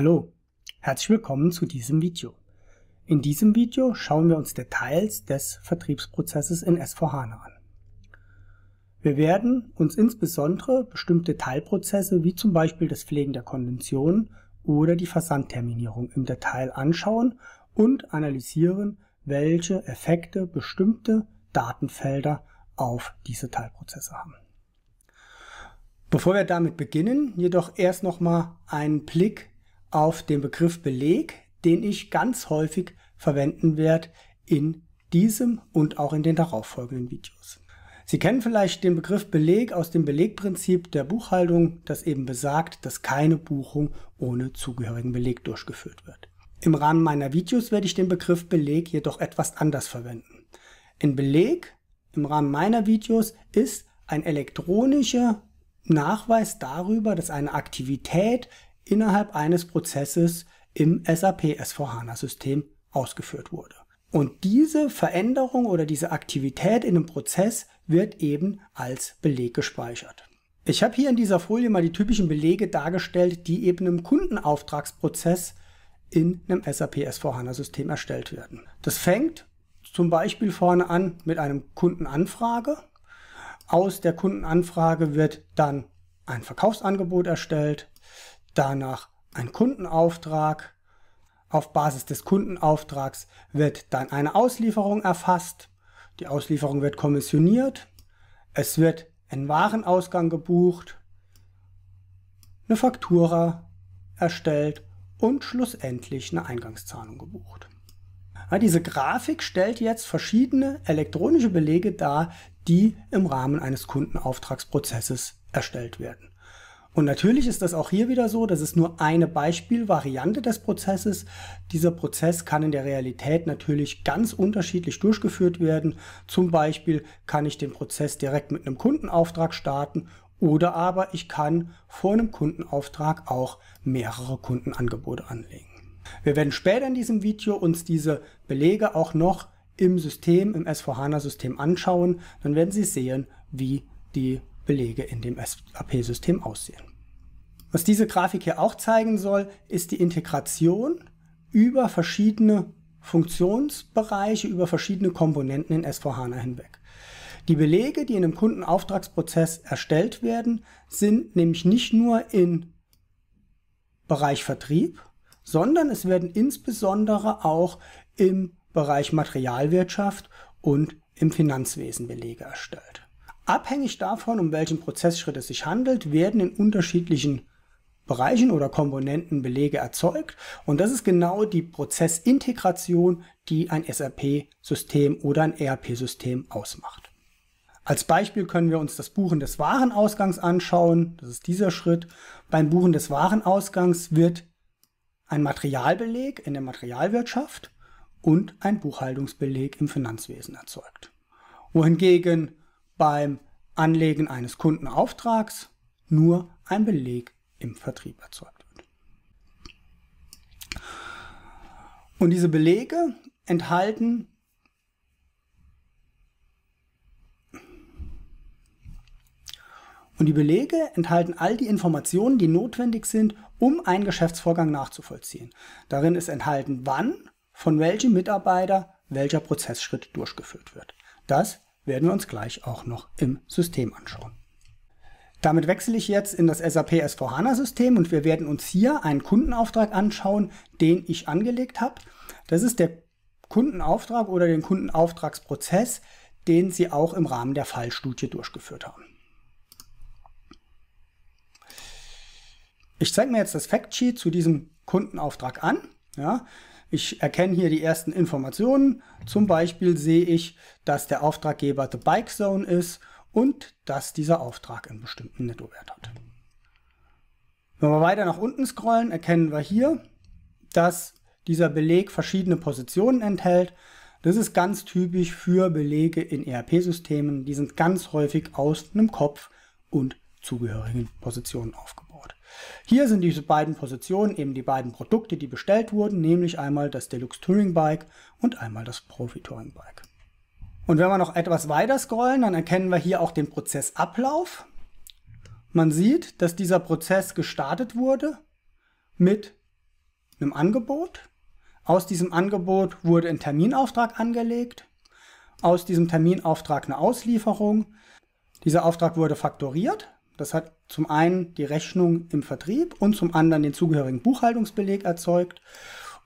Hallo, herzlich willkommen zu diesem Video. In diesem Video schauen wir uns Details des Vertriebsprozesses in S4HANA an. Wir werden uns insbesondere bestimmte Teilprozesse wie zum Beispiel das Pflegen der Konventionen oder die Versandterminierung im Detail anschauen und analysieren, welche Effekte bestimmte Datenfelder auf diese Teilprozesse haben. Bevor wir damit beginnen, jedoch erst nochmal einen Blick auf den Begriff Beleg, den ich ganz häufig verwenden werde in diesem und auch in den darauffolgenden Videos. Sie kennen vielleicht den Begriff Beleg aus dem Belegprinzip der Buchhaltung, das eben besagt, dass keine Buchung ohne zugehörigen Beleg durchgeführt wird. Im Rahmen meiner Videos werde ich den Begriff Beleg jedoch etwas anders verwenden. Ein Beleg im Rahmen meiner Videos ist ein elektronischer Nachweis darüber, dass eine Aktivität innerhalb eines Prozesses im SAP S4HANA-System ausgeführt wurde. Und diese Veränderung oder diese Aktivität in einem Prozess wird eben als Beleg gespeichert. Ich habe hier in dieser Folie mal die typischen Belege dargestellt, die eben im Kundenauftragsprozess in einem SAP S4HANA-System erstellt werden. Das fängt zum Beispiel vorne an mit einem Kundenanfrage. Aus der Kundenanfrage wird dann ein Verkaufsangebot erstellt danach ein Kundenauftrag. Auf Basis des Kundenauftrags wird dann eine Auslieferung erfasst. Die Auslieferung wird kommissioniert. Es wird ein Warenausgang gebucht, eine Faktura erstellt und schlussendlich eine Eingangszahlung gebucht. Ja, diese Grafik stellt jetzt verschiedene elektronische Belege dar, die im Rahmen eines Kundenauftragsprozesses erstellt werden. Und natürlich ist das auch hier wieder so, das ist nur eine Beispielvariante des Prozesses. Dieser Prozess kann in der Realität natürlich ganz unterschiedlich durchgeführt werden. Zum Beispiel kann ich den Prozess direkt mit einem Kundenauftrag starten oder aber ich kann vor einem Kundenauftrag auch mehrere Kundenangebote anlegen. Wir werden später in diesem Video uns diese Belege auch noch im System, im S4HANA-System anschauen. Dann werden Sie sehen, wie die Belege in dem SAP-System aussehen. Was diese Grafik hier auch zeigen soll, ist die Integration über verschiedene Funktionsbereiche, über verschiedene Komponenten in S4HANA hinweg. Die Belege, die in einem Kundenauftragsprozess erstellt werden, sind nämlich nicht nur im Bereich Vertrieb, sondern es werden insbesondere auch im Bereich Materialwirtschaft und im Finanzwesen Belege erstellt. Abhängig davon, um welchen Prozessschritt es sich handelt, werden in unterschiedlichen Bereichen oder Komponenten Belege erzeugt. Und das ist genau die Prozessintegration, die ein SAP-System oder ein ERP-System ausmacht. Als Beispiel können wir uns das Buchen des Warenausgangs anschauen. Das ist dieser Schritt. Beim Buchen des Warenausgangs wird ein Materialbeleg in der Materialwirtschaft und ein Buchhaltungsbeleg im Finanzwesen erzeugt. Wohingegen beim Anlegen eines Kundenauftrags nur ein Beleg im Vertrieb erzeugt wird. Und diese Belege enthalten Und die Belege enthalten all die Informationen, die notwendig sind, um einen Geschäftsvorgang nachzuvollziehen. Darin ist enthalten, wann, von welchem Mitarbeiter welcher Prozessschritt durchgeführt wird. Das werden wir uns gleich auch noch im System anschauen. Damit wechsle ich jetzt in das SAP S4HANA-System und wir werden uns hier einen Kundenauftrag anschauen, den ich angelegt habe. Das ist der Kundenauftrag oder den Kundenauftragsprozess, den Sie auch im Rahmen der Fallstudie durchgeführt haben. Ich zeige mir jetzt das Factsheet zu diesem Kundenauftrag an. Ja. Ich erkenne hier die ersten Informationen. Zum Beispiel sehe ich, dass der Auftraggeber The Bike Zone ist und dass dieser Auftrag einen bestimmten Nettowert hat. Wenn wir weiter nach unten scrollen, erkennen wir hier, dass dieser Beleg verschiedene Positionen enthält. Das ist ganz typisch für Belege in ERP-Systemen. Die sind ganz häufig aus einem Kopf und zugehörigen Positionen aufgebaut. Hier sind diese beiden Positionen eben die beiden Produkte, die bestellt wurden, nämlich einmal das Deluxe Touring Bike und einmal das Profi Touring Bike. Und wenn wir noch etwas weiter scrollen, dann erkennen wir hier auch den Prozessablauf. Man sieht, dass dieser Prozess gestartet wurde mit einem Angebot. Aus diesem Angebot wurde ein Terminauftrag angelegt. Aus diesem Terminauftrag eine Auslieferung. Dieser Auftrag wurde faktoriert das hat zum einen die Rechnung im Vertrieb und zum anderen den zugehörigen Buchhaltungsbeleg erzeugt.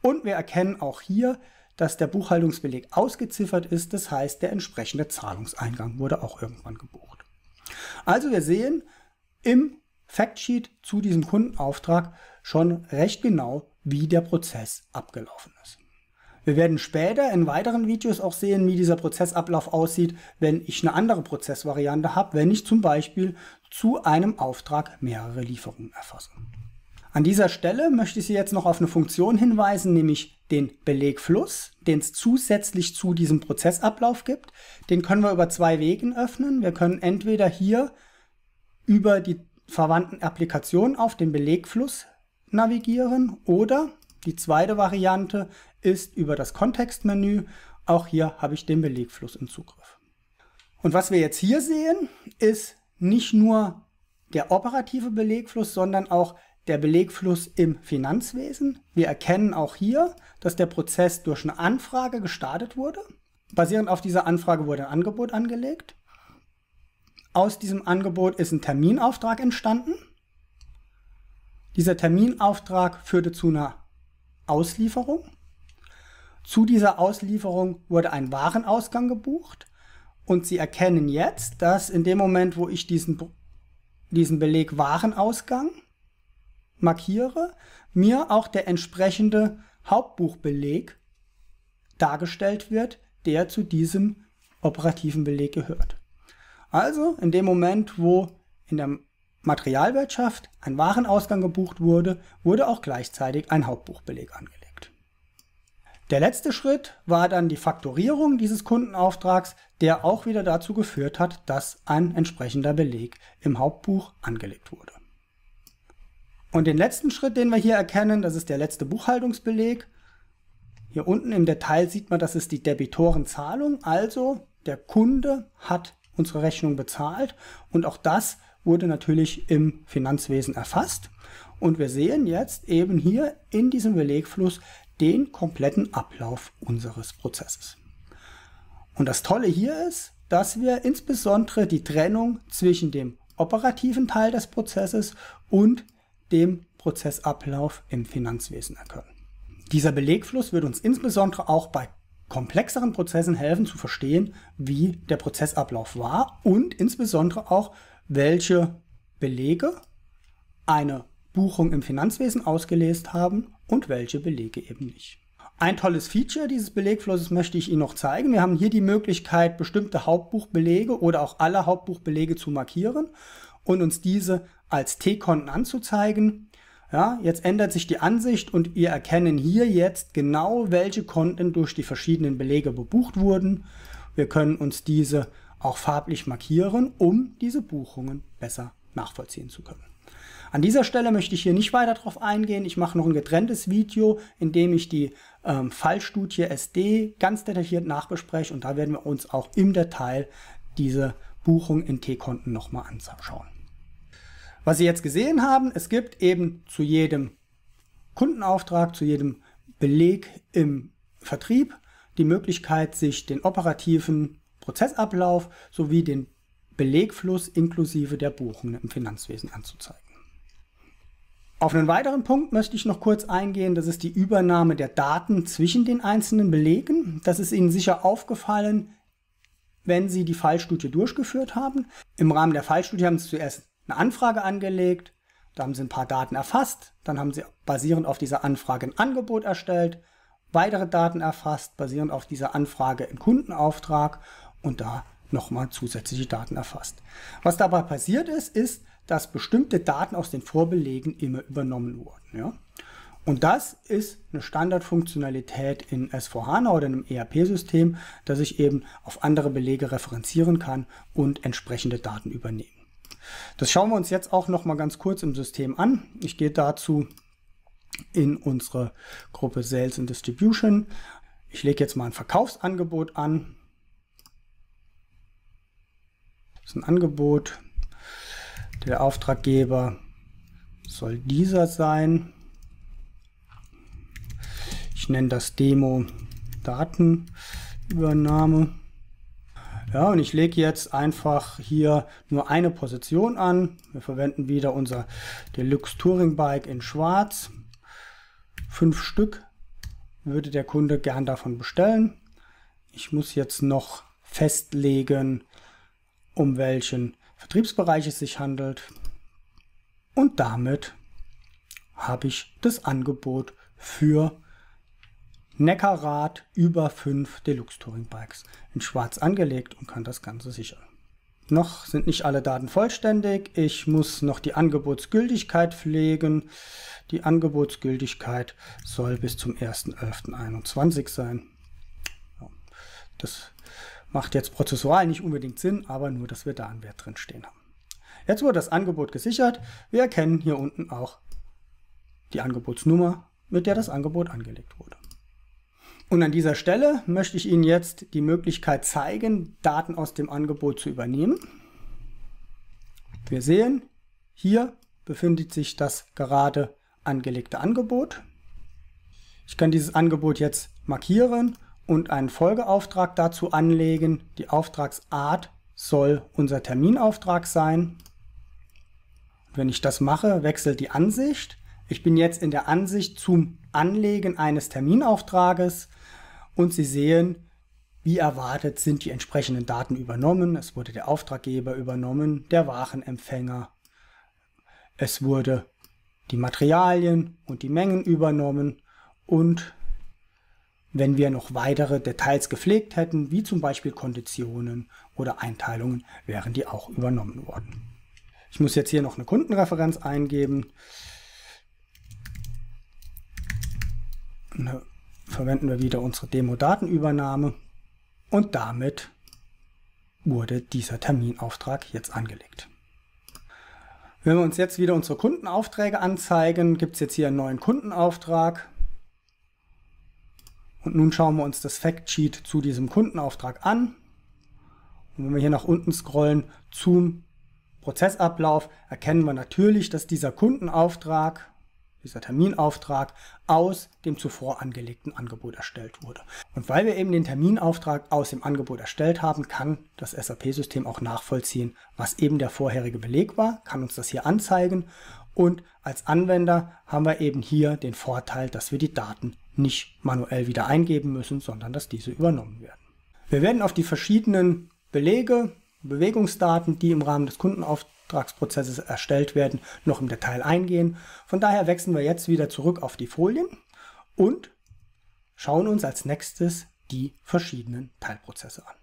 Und wir erkennen auch hier, dass der Buchhaltungsbeleg ausgeziffert ist. Das heißt, der entsprechende Zahlungseingang wurde auch irgendwann gebucht. Also wir sehen im Factsheet zu diesem Kundenauftrag schon recht genau, wie der Prozess abgelaufen ist. Wir werden später in weiteren Videos auch sehen, wie dieser Prozessablauf aussieht, wenn ich eine andere Prozessvariante habe, wenn ich zum Beispiel zu einem Auftrag mehrere Lieferungen erfassen. An dieser Stelle möchte ich Sie jetzt noch auf eine Funktion hinweisen, nämlich den Belegfluss, den es zusätzlich zu diesem Prozessablauf gibt. Den können wir über zwei Wegen öffnen. Wir können entweder hier über die verwandten Applikationen auf den Belegfluss navigieren oder die zweite Variante ist über das Kontextmenü. Auch hier habe ich den Belegfluss im Zugriff. Und was wir jetzt hier sehen, ist nicht nur der operative Belegfluss, sondern auch der Belegfluss im Finanzwesen. Wir erkennen auch hier, dass der Prozess durch eine Anfrage gestartet wurde. Basierend auf dieser Anfrage wurde ein Angebot angelegt. Aus diesem Angebot ist ein Terminauftrag entstanden. Dieser Terminauftrag führte zu einer Auslieferung. Zu dieser Auslieferung wurde ein Warenausgang gebucht. Und sie erkennen jetzt, dass in dem Moment, wo ich diesen, diesen Beleg Warenausgang markiere, mir auch der entsprechende Hauptbuchbeleg dargestellt wird, der zu diesem operativen Beleg gehört. Also in dem Moment, wo in der Materialwirtschaft ein Warenausgang gebucht wurde, wurde auch gleichzeitig ein Hauptbuchbeleg angelegt. Der letzte Schritt war dann die Faktorierung dieses Kundenauftrags, der auch wieder dazu geführt hat, dass ein entsprechender Beleg im Hauptbuch angelegt wurde. Und den letzten Schritt, den wir hier erkennen, das ist der letzte Buchhaltungsbeleg. Hier unten im Detail sieht man, das ist die Debitorenzahlung, also der Kunde hat unsere Rechnung bezahlt und auch das wurde natürlich im Finanzwesen erfasst. Und wir sehen jetzt eben hier in diesem Belegfluss den kompletten Ablauf unseres Prozesses. Und das Tolle hier ist, dass wir insbesondere die Trennung zwischen dem operativen Teil des Prozesses und dem Prozessablauf im Finanzwesen erkennen. Dieser Belegfluss wird uns insbesondere auch bei komplexeren Prozessen helfen zu verstehen, wie der Prozessablauf war und insbesondere auch, welche Belege eine Buchung im Finanzwesen ausgelöst haben und welche Belege eben nicht. Ein tolles Feature dieses Belegflusses möchte ich Ihnen noch zeigen. Wir haben hier die Möglichkeit, bestimmte Hauptbuchbelege oder auch alle Hauptbuchbelege zu markieren und uns diese als T-Konten anzuzeigen. Ja, jetzt ändert sich die Ansicht und wir erkennen hier jetzt genau, welche Konten durch die verschiedenen Belege gebucht wurden. Wir können uns diese auch farblich markieren, um diese Buchungen besser nachvollziehen zu können. An dieser Stelle möchte ich hier nicht weiter drauf eingehen. Ich mache noch ein getrenntes Video, in dem ich die ähm, Fallstudie SD ganz detailliert nachbespreche und da werden wir uns auch im Detail diese Buchung in T-Konten nochmal anschauen. Was Sie jetzt gesehen haben, es gibt eben zu jedem Kundenauftrag, zu jedem Beleg im Vertrieb die Möglichkeit, sich den operativen Prozessablauf sowie den Belegfluss inklusive der Buchungen im Finanzwesen anzuzeigen. Auf einen weiteren Punkt möchte ich noch kurz eingehen, das ist die Übernahme der Daten zwischen den einzelnen Belegen. Das ist Ihnen sicher aufgefallen, wenn Sie die Fallstudie durchgeführt haben. Im Rahmen der Fallstudie haben Sie zuerst eine Anfrage angelegt, da haben Sie ein paar Daten erfasst, dann haben Sie basierend auf dieser Anfrage ein Angebot erstellt, weitere Daten erfasst, basierend auf dieser Anfrage im Kundenauftrag und da nochmal zusätzliche Daten erfasst. Was dabei passiert ist, ist, dass bestimmte Daten aus den Vorbelegen immer übernommen wurden. Ja? Und das ist eine Standardfunktionalität in S4HANA oder einem ERP-System, dass ich eben auf andere Belege referenzieren kann und entsprechende Daten übernehmen. Das schauen wir uns jetzt auch noch mal ganz kurz im System an. Ich gehe dazu in unsere Gruppe Sales and Distribution. Ich lege jetzt mal ein Verkaufsangebot an. Das ist ein Angebot, der Auftraggeber soll dieser sein. Ich nenne das Demo Datenübernahme. Ja, und ich lege jetzt einfach hier nur eine Position an. Wir verwenden wieder unser Deluxe Touring Bike in schwarz. Fünf Stück würde der Kunde gern davon bestellen. Ich muss jetzt noch festlegen, um welchen Vertriebsbereich es sich handelt. Und damit habe ich das Angebot für Neckarrad über 5 Deluxe Touring Bikes in schwarz angelegt und kann das Ganze sichern. Noch sind nicht alle Daten vollständig. Ich muss noch die Angebotsgültigkeit pflegen. Die Angebotsgültigkeit soll bis zum 1.11.21 sein. Das Macht jetzt prozessual nicht unbedingt Sinn, aber nur, dass wir da einen Wert drin stehen haben. Jetzt wurde das Angebot gesichert. Wir erkennen hier unten auch die Angebotsnummer, mit der das Angebot angelegt wurde. Und an dieser Stelle möchte ich Ihnen jetzt die Möglichkeit zeigen, Daten aus dem Angebot zu übernehmen. Wir sehen, hier befindet sich das gerade angelegte Angebot. Ich kann dieses Angebot jetzt markieren und einen Folgeauftrag dazu anlegen. Die Auftragsart soll unser Terminauftrag sein. Wenn ich das mache, wechselt die Ansicht. Ich bin jetzt in der Ansicht zum Anlegen eines Terminauftrages und Sie sehen, wie erwartet sind die entsprechenden Daten übernommen. Es wurde der Auftraggeber übernommen, der Warenempfänger. Es wurde die Materialien und die Mengen übernommen und wenn wir noch weitere Details gepflegt hätten, wie zum Beispiel Konditionen oder Einteilungen, wären die auch übernommen worden. Ich muss jetzt hier noch eine Kundenreferenz eingeben. Eine verwenden wir wieder unsere Demo-Datenübernahme und damit wurde dieser Terminauftrag jetzt angelegt. Wenn wir uns jetzt wieder unsere Kundenaufträge anzeigen, gibt es jetzt hier einen neuen Kundenauftrag und nun schauen wir uns das Factsheet zu diesem Kundenauftrag an. Und wenn wir hier nach unten scrollen zum Prozessablauf, erkennen wir natürlich, dass dieser Kundenauftrag, dieser Terminauftrag aus dem zuvor angelegten Angebot erstellt wurde. Und weil wir eben den Terminauftrag aus dem Angebot erstellt haben, kann das SAP-System auch nachvollziehen, was eben der vorherige Beleg war, kann uns das hier anzeigen und als Anwender haben wir eben hier den Vorteil, dass wir die Daten nicht manuell wieder eingeben müssen, sondern dass diese übernommen werden. Wir werden auf die verschiedenen Belege, Bewegungsdaten, die im Rahmen des Kundenauftragsprozesses erstellt werden, noch im Detail eingehen. Von daher wechseln wir jetzt wieder zurück auf die Folien und schauen uns als nächstes die verschiedenen Teilprozesse an.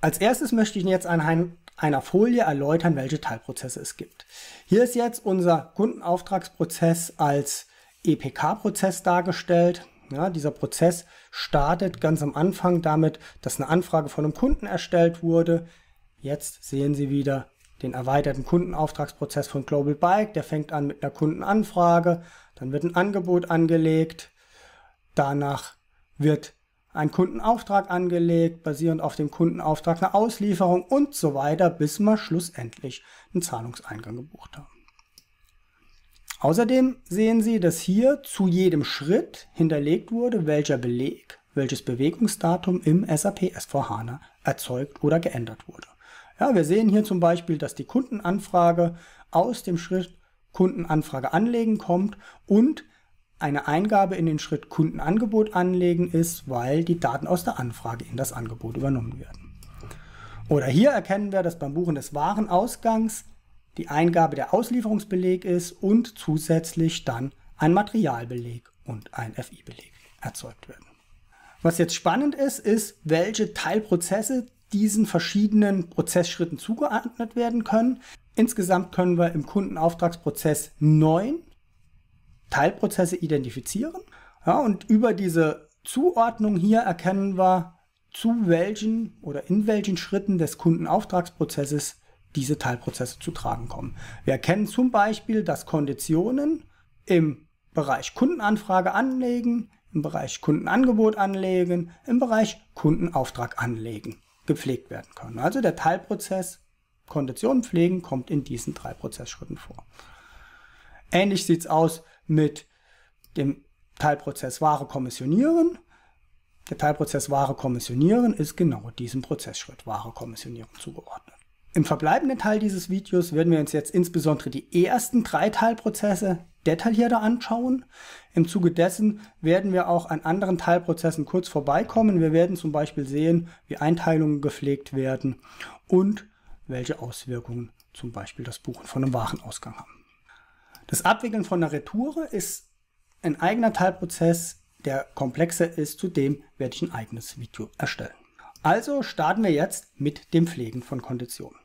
Als erstes möchte ich Ihnen jetzt anhand einer Folie erläutern, welche Teilprozesse es gibt. Hier ist jetzt unser Kundenauftragsprozess als EPK-Prozess dargestellt. Ja, dieser Prozess startet ganz am Anfang damit, dass eine Anfrage von einem Kunden erstellt wurde. Jetzt sehen Sie wieder den erweiterten Kundenauftragsprozess von Global Bike. Der fängt an mit einer Kundenanfrage, dann wird ein Angebot angelegt, danach wird einen Kundenauftrag angelegt, basierend auf dem Kundenauftrag eine Auslieferung und so weiter, bis wir schlussendlich einen Zahlungseingang gebucht haben. Außerdem sehen Sie, dass hier zu jedem Schritt hinterlegt wurde, welcher Beleg, welches Bewegungsdatum im SAP S4HANA erzeugt oder geändert wurde. Ja, wir sehen hier zum Beispiel, dass die Kundenanfrage aus dem Schritt Kundenanfrage anlegen kommt und eine Eingabe in den Schritt Kundenangebot anlegen ist, weil die Daten aus der Anfrage in das Angebot übernommen werden. Oder hier erkennen wir, dass beim Buchen des Warenausgangs die Eingabe der Auslieferungsbeleg ist und zusätzlich dann ein Materialbeleg und ein FI-Beleg erzeugt werden. Was jetzt spannend ist, ist, welche Teilprozesse diesen verschiedenen Prozessschritten zugeordnet werden können. Insgesamt können wir im Kundenauftragsprozess neun Teilprozesse identifizieren. Ja, und über diese Zuordnung hier erkennen wir, zu welchen oder in welchen Schritten des Kundenauftragsprozesses diese Teilprozesse zu tragen kommen. Wir erkennen zum Beispiel, dass Konditionen im Bereich Kundenanfrage anlegen, im Bereich Kundenangebot anlegen, im Bereich Kundenauftrag anlegen gepflegt werden können. Also der Teilprozess Konditionen pflegen kommt in diesen drei Prozessschritten vor. Ähnlich sieht es aus mit dem Teilprozess Ware kommissionieren. Der Teilprozess Ware kommissionieren ist genau diesem Prozessschritt Ware kommissionieren zugeordnet. Im verbleibenden Teil dieses Videos werden wir uns jetzt insbesondere die ersten drei Teilprozesse detaillierter anschauen. Im Zuge dessen werden wir auch an anderen Teilprozessen kurz vorbeikommen. Wir werden zum Beispiel sehen, wie Einteilungen gepflegt werden und welche Auswirkungen zum Beispiel das Buchen von einem Warenausgang haben. Das Abwickeln von einer Retour ist ein eigener Teilprozess, der komplexer ist. Zudem werde ich ein eigenes Video erstellen. Also starten wir jetzt mit dem Pflegen von Konditionen.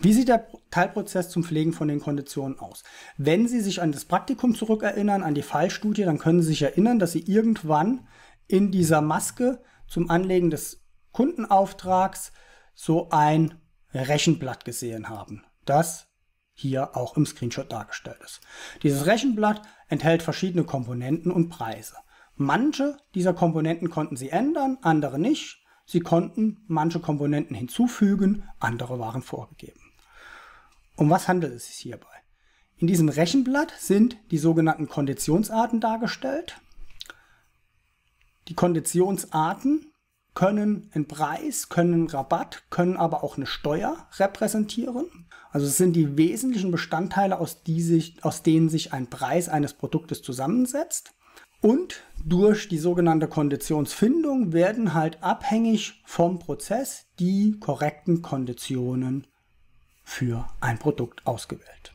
Wie sieht der Teilprozess zum Pflegen von den Konditionen aus? Wenn Sie sich an das Praktikum zurückerinnern, an die Fallstudie, dann können Sie sich erinnern, dass Sie irgendwann in dieser Maske zum Anlegen des Kundenauftrags so ein Rechenblatt gesehen haben. Das hier auch im Screenshot dargestellt ist. Dieses Rechenblatt enthält verschiedene Komponenten und Preise. Manche dieser Komponenten konnten Sie ändern, andere nicht. Sie konnten manche Komponenten hinzufügen, andere waren vorgegeben. Um was handelt es sich hierbei? In diesem Rechenblatt sind die sogenannten Konditionsarten dargestellt. Die Konditionsarten können einen Preis, können einen Rabatt, können aber auch eine Steuer repräsentieren. Also es sind die wesentlichen Bestandteile, aus, sich, aus denen sich ein Preis eines Produktes zusammensetzt. Und durch die sogenannte Konditionsfindung werden halt abhängig vom Prozess die korrekten Konditionen für ein Produkt ausgewählt.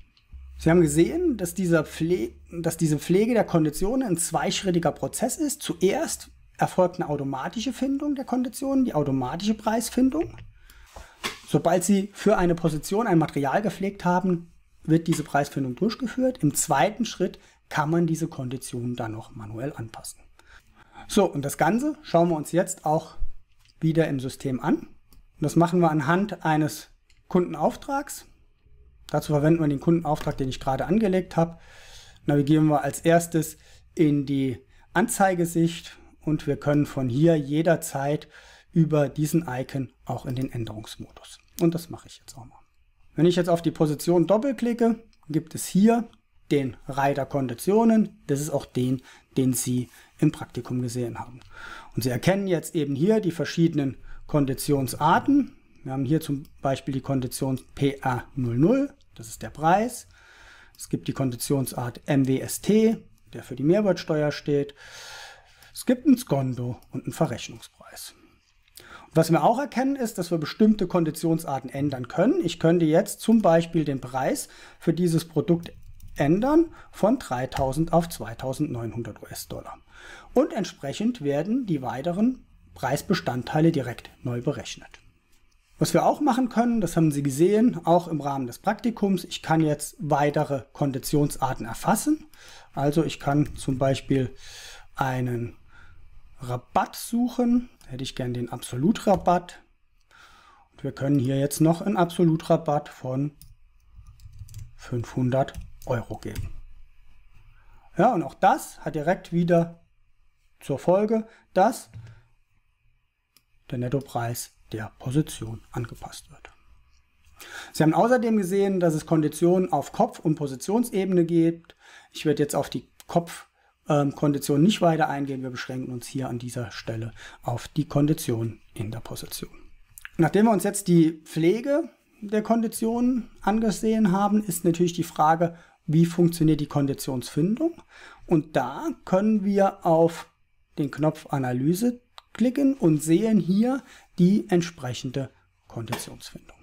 Sie haben gesehen, dass, dieser Pflege, dass diese Pflege der Konditionen ein zweischrittiger Prozess ist. Zuerst erfolgt eine automatische Findung der Konditionen, die automatische Preisfindung. Sobald Sie für eine Position ein Material gepflegt haben, wird diese Preisfindung durchgeführt. Im zweiten Schritt kann man diese Konditionen dann noch manuell anpassen. So, und das Ganze schauen wir uns jetzt auch wieder im System an. Und das machen wir anhand eines Kundenauftrags. Dazu verwenden wir den Kundenauftrag, den ich gerade angelegt habe. Navigieren wir als erstes in die Anzeigesicht und wir können von hier jederzeit über diesen Icon auch in den Änderungsmodus. Und das mache ich jetzt auch mal. Wenn ich jetzt auf die Position doppelklicke, gibt es hier den Reiter Konditionen. Das ist auch den, den Sie im Praktikum gesehen haben. Und Sie erkennen jetzt eben hier die verschiedenen Konditionsarten. Wir haben hier zum Beispiel die Kondition PA00, das ist der Preis. Es gibt die Konditionsart MWST, der für die Mehrwertsteuer steht. Es gibt ein Skondo und einen Verrechnungspreis. Und was wir auch erkennen, ist, dass wir bestimmte Konditionsarten ändern können. Ich könnte jetzt zum Beispiel den Preis für dieses Produkt ändern von 3000 auf 2900 US-Dollar. Und entsprechend werden die weiteren Preisbestandteile direkt neu berechnet. Was wir auch machen können, das haben Sie gesehen, auch im Rahmen des Praktikums, ich kann jetzt weitere Konditionsarten erfassen. Also ich kann zum Beispiel einen Rabatt suchen. Hätte ich gern den Absolutrabatt. Und wir können hier jetzt noch einen Absolutrabatt von 500 Euro geben. Ja, und auch das hat direkt wieder zur Folge, dass der Nettopreis der Position angepasst wird. Sie haben außerdem gesehen, dass es Konditionen auf Kopf- und Positionsebene gibt. Ich werde jetzt auf die Kopf- ähm, Konditionen nicht weiter eingehen. Wir beschränken uns hier an dieser Stelle auf die Kondition in der Position. Nachdem wir uns jetzt die Pflege der Konditionen angesehen haben, ist natürlich die Frage, wie funktioniert die Konditionsfindung? Und da können wir auf den Knopf Analyse klicken und sehen hier die entsprechende Konditionsfindung.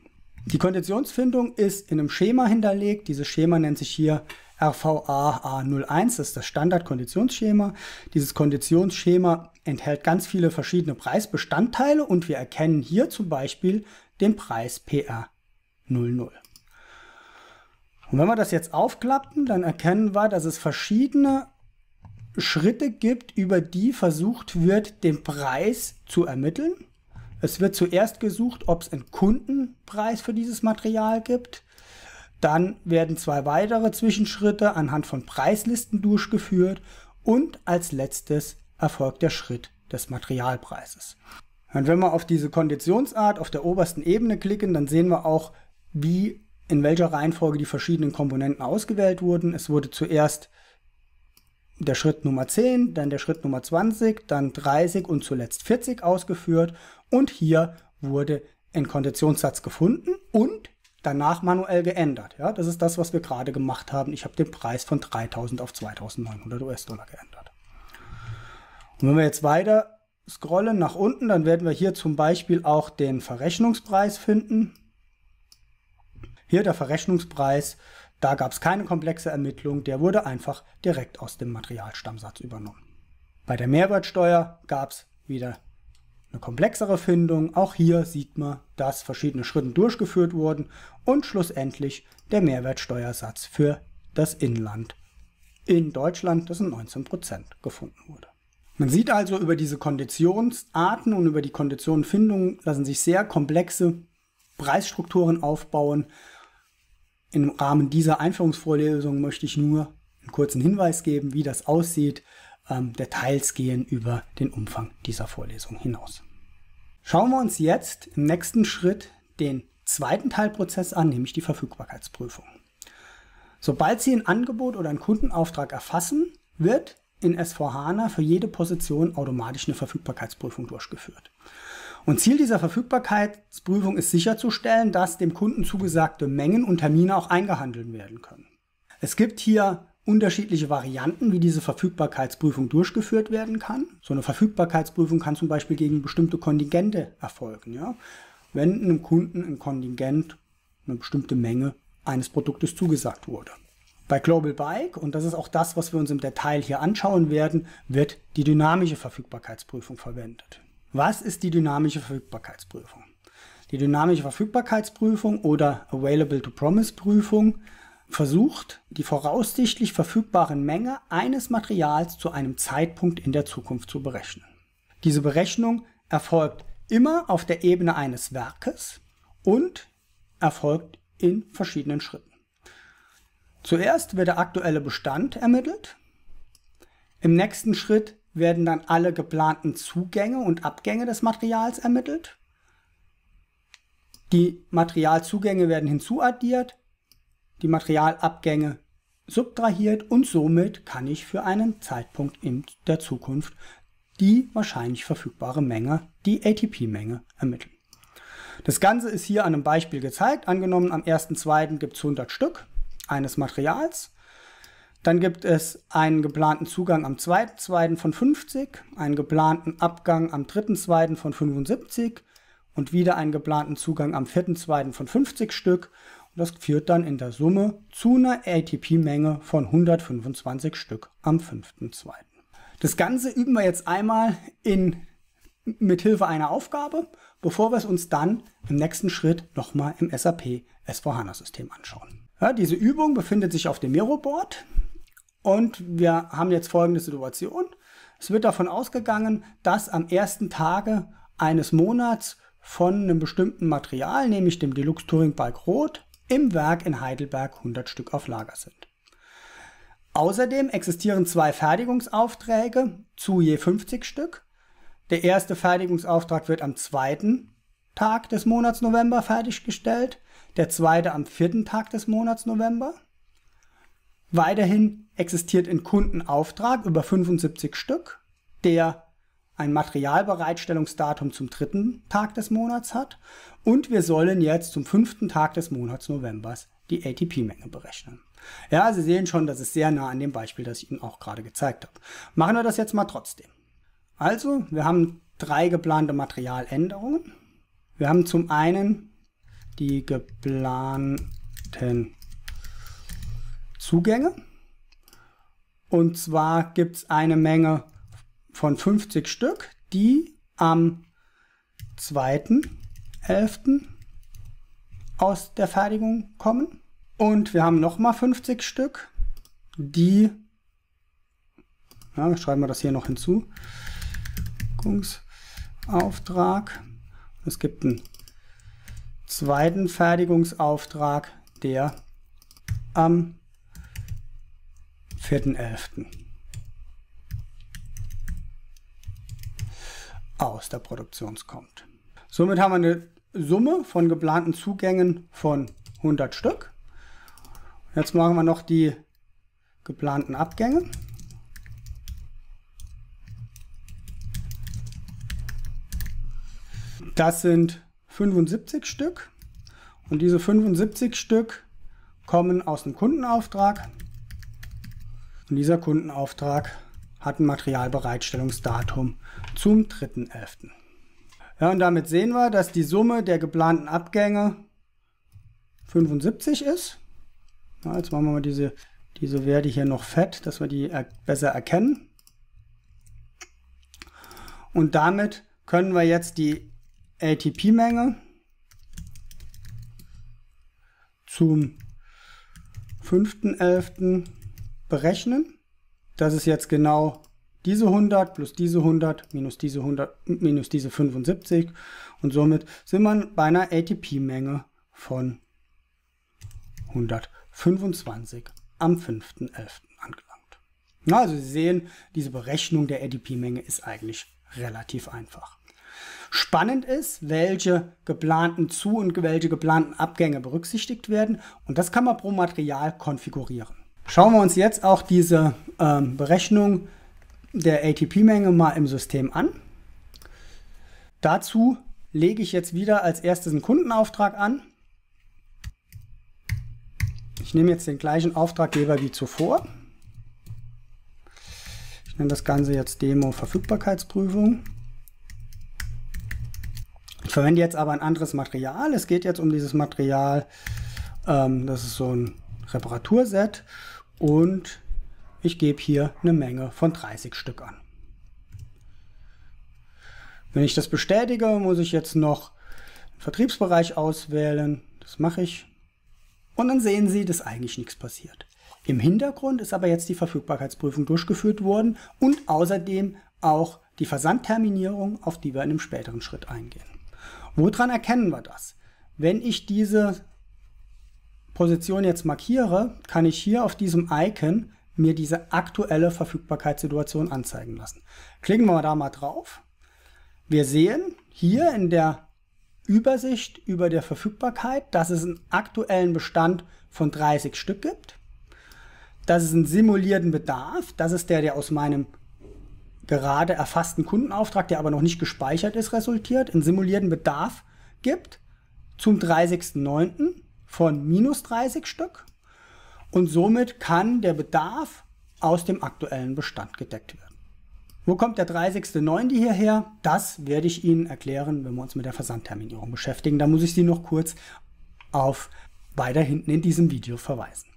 Die Konditionsfindung ist in einem Schema hinterlegt. Dieses Schema nennt sich hier RVA A01 ist das Standardkonditionsschema. Dieses Konditionsschema enthält ganz viele verschiedene Preisbestandteile und wir erkennen hier zum Beispiel den Preis PR00. Und wenn wir das jetzt aufklappen, dann erkennen wir, dass es verschiedene Schritte gibt, über die versucht wird, den Preis zu ermitteln. Es wird zuerst gesucht, ob es einen Kundenpreis für dieses Material gibt. Dann werden zwei weitere Zwischenschritte anhand von Preislisten durchgeführt und als letztes erfolgt der Schritt des Materialpreises. Und wenn wir auf diese Konditionsart auf der obersten Ebene klicken, dann sehen wir auch, wie in welcher Reihenfolge die verschiedenen Komponenten ausgewählt wurden. Es wurde zuerst der Schritt Nummer 10, dann der Schritt Nummer 20, dann 30 und zuletzt 40 ausgeführt. Und hier wurde ein Konditionssatz gefunden und danach manuell geändert. Ja, das ist das, was wir gerade gemacht haben. Ich habe den Preis von 3000 auf 2900 US-Dollar geändert. Und wenn wir jetzt weiter scrollen nach unten, dann werden wir hier zum Beispiel auch den Verrechnungspreis finden. Hier der Verrechnungspreis, da gab es keine komplexe Ermittlung, der wurde einfach direkt aus dem Materialstammsatz übernommen. Bei der Mehrwertsteuer gab es wieder eine komplexere Findung, auch hier sieht man, dass verschiedene Schritte durchgeführt wurden und schlussendlich der Mehrwertsteuersatz für das Inland in Deutschland, das sind 19% Prozent, gefunden wurde. Man sieht also, über diese Konditionsarten und über die Konditionenfindung lassen sich sehr komplexe Preisstrukturen aufbauen. Im Rahmen dieser Einführungsvorlesung möchte ich nur einen kurzen Hinweis geben, wie das aussieht. Ähm, Details gehen über den Umfang dieser Vorlesung hinaus. Schauen wir uns jetzt im nächsten Schritt den zweiten Teilprozess an, nämlich die Verfügbarkeitsprüfung. Sobald Sie ein Angebot oder einen Kundenauftrag erfassen, wird in S4HANA für jede Position automatisch eine Verfügbarkeitsprüfung durchgeführt. Und Ziel dieser Verfügbarkeitsprüfung ist sicherzustellen, dass dem Kunden zugesagte Mengen und Termine auch eingehandelt werden können. Es gibt hier unterschiedliche Varianten, wie diese Verfügbarkeitsprüfung durchgeführt werden kann. So eine Verfügbarkeitsprüfung kann zum Beispiel gegen bestimmte Kontingente erfolgen. Ja? Wenn einem Kunden ein Kontingent, eine bestimmte Menge eines Produktes zugesagt wurde. Bei Global Bike, und das ist auch das, was wir uns im Detail hier anschauen werden, wird die dynamische Verfügbarkeitsprüfung verwendet. Was ist die dynamische Verfügbarkeitsprüfung? Die dynamische Verfügbarkeitsprüfung oder Available to Promise Prüfung versucht, die voraussichtlich verfügbare Menge eines Materials zu einem Zeitpunkt in der Zukunft zu berechnen. Diese Berechnung erfolgt immer auf der Ebene eines Werkes und erfolgt in verschiedenen Schritten. Zuerst wird der aktuelle Bestand ermittelt. Im nächsten Schritt werden dann alle geplanten Zugänge und Abgänge des Materials ermittelt. Die Materialzugänge werden hinzuaddiert die Materialabgänge subtrahiert und somit kann ich für einen Zeitpunkt in der Zukunft die wahrscheinlich verfügbare Menge, die ATP-Menge, ermitteln. Das Ganze ist hier an einem Beispiel gezeigt. Angenommen, am 1.2. gibt es 100 Stück eines Materials. Dann gibt es einen geplanten Zugang am 2.2. von 50, einen geplanten Abgang am 3.2. von 75 und wieder einen geplanten Zugang am 4.2. von 50 Stück das führt dann in der Summe zu einer ATP-Menge von 125 Stück am 5.2. Das Ganze üben wir jetzt einmal in, mit Hilfe einer Aufgabe, bevor wir es uns dann im nächsten Schritt nochmal im SAP S4HANA-System anschauen. Ja, diese Übung befindet sich auf dem Miro-Board und wir haben jetzt folgende Situation. Es wird davon ausgegangen, dass am ersten Tage eines Monats von einem bestimmten Material, nämlich dem Deluxe Touring Bike Rot, im Werk in Heidelberg 100 Stück auf Lager sind. Außerdem existieren zwei Fertigungsaufträge zu je 50 Stück. Der erste Fertigungsauftrag wird am zweiten Tag des Monats November fertiggestellt, der zweite am vierten Tag des Monats November. Weiterhin existiert in Kundenauftrag über 75 Stück, der ein Materialbereitstellungsdatum zum dritten Tag des Monats hat und wir sollen jetzt zum fünften Tag des Monats Novembers die ATP-Menge berechnen. Ja, Sie sehen schon, das ist sehr nah an dem Beispiel, das ich Ihnen auch gerade gezeigt habe. Machen wir das jetzt mal trotzdem. Also, wir haben drei geplante Materialänderungen. Wir haben zum einen die geplanten Zugänge. Und zwar gibt es eine Menge von 50 Stück, die am 2.11. aus der Fertigung kommen. Und wir haben nochmal 50 Stück, die, ja, schreiben wir das hier noch hinzu, Fertigungsauftrag. Es gibt einen zweiten Fertigungsauftrag, der am 4.11. aus der Produktion kommt. Somit haben wir eine Summe von geplanten Zugängen von 100 Stück. Jetzt machen wir noch die geplanten Abgänge. Das sind 75 Stück und diese 75 Stück kommen aus dem Kundenauftrag und dieser Kundenauftrag hat ein Materialbereitstellungsdatum zum 3.11. Ja, und damit sehen wir, dass die Summe der geplanten Abgänge 75 ist. Ja, jetzt machen wir mal diese, diese Werte hier noch fett, dass wir die er besser erkennen. Und damit können wir jetzt die ATP-Menge zum 5.11. berechnen. Das ist jetzt genau diese 100 plus diese 100 minus diese 100 minus diese 75 und somit sind wir bei einer ATP-Menge von 125 am 5.11. angelangt. Also Sie sehen, diese Berechnung der ATP-Menge ist eigentlich relativ einfach. Spannend ist, welche geplanten Zu- und welche geplanten Abgänge berücksichtigt werden und das kann man pro Material konfigurieren. Schauen wir uns jetzt auch diese ähm, Berechnung der ATP-Menge mal im System an. Dazu lege ich jetzt wieder als erstes einen Kundenauftrag an. Ich nehme jetzt den gleichen Auftraggeber wie zuvor. Ich nenne das Ganze jetzt Demo Verfügbarkeitsprüfung. Ich verwende jetzt aber ein anderes Material. Es geht jetzt um dieses Material, ähm, das ist so ein Reparaturset und ich gebe hier eine Menge von 30 Stück an. Wenn ich das bestätige, muss ich jetzt noch den Vertriebsbereich auswählen. Das mache ich. Und dann sehen Sie, dass eigentlich nichts passiert. Im Hintergrund ist aber jetzt die Verfügbarkeitsprüfung durchgeführt worden und außerdem auch die Versandterminierung, auf die wir in einem späteren Schritt eingehen. Woran erkennen wir das? Wenn ich diese Position jetzt markiere, kann ich hier auf diesem Icon mir diese aktuelle Verfügbarkeitssituation anzeigen lassen. Klicken wir da mal drauf. Wir sehen hier in der Übersicht über der Verfügbarkeit, dass es einen aktuellen Bestand von 30 Stück gibt, Das ist ein simulierten Bedarf, das ist der, der aus meinem gerade erfassten Kundenauftrag, der aber noch nicht gespeichert ist, resultiert, einen simulierten Bedarf gibt zum 30.09 von minus 30 Stück und somit kann der Bedarf aus dem aktuellen Bestand gedeckt werden. Wo kommt der 30.09. hierher? Das werde ich Ihnen erklären, wenn wir uns mit der Versandterminierung beschäftigen. Da muss ich Sie noch kurz auf weiter hinten in diesem Video verweisen.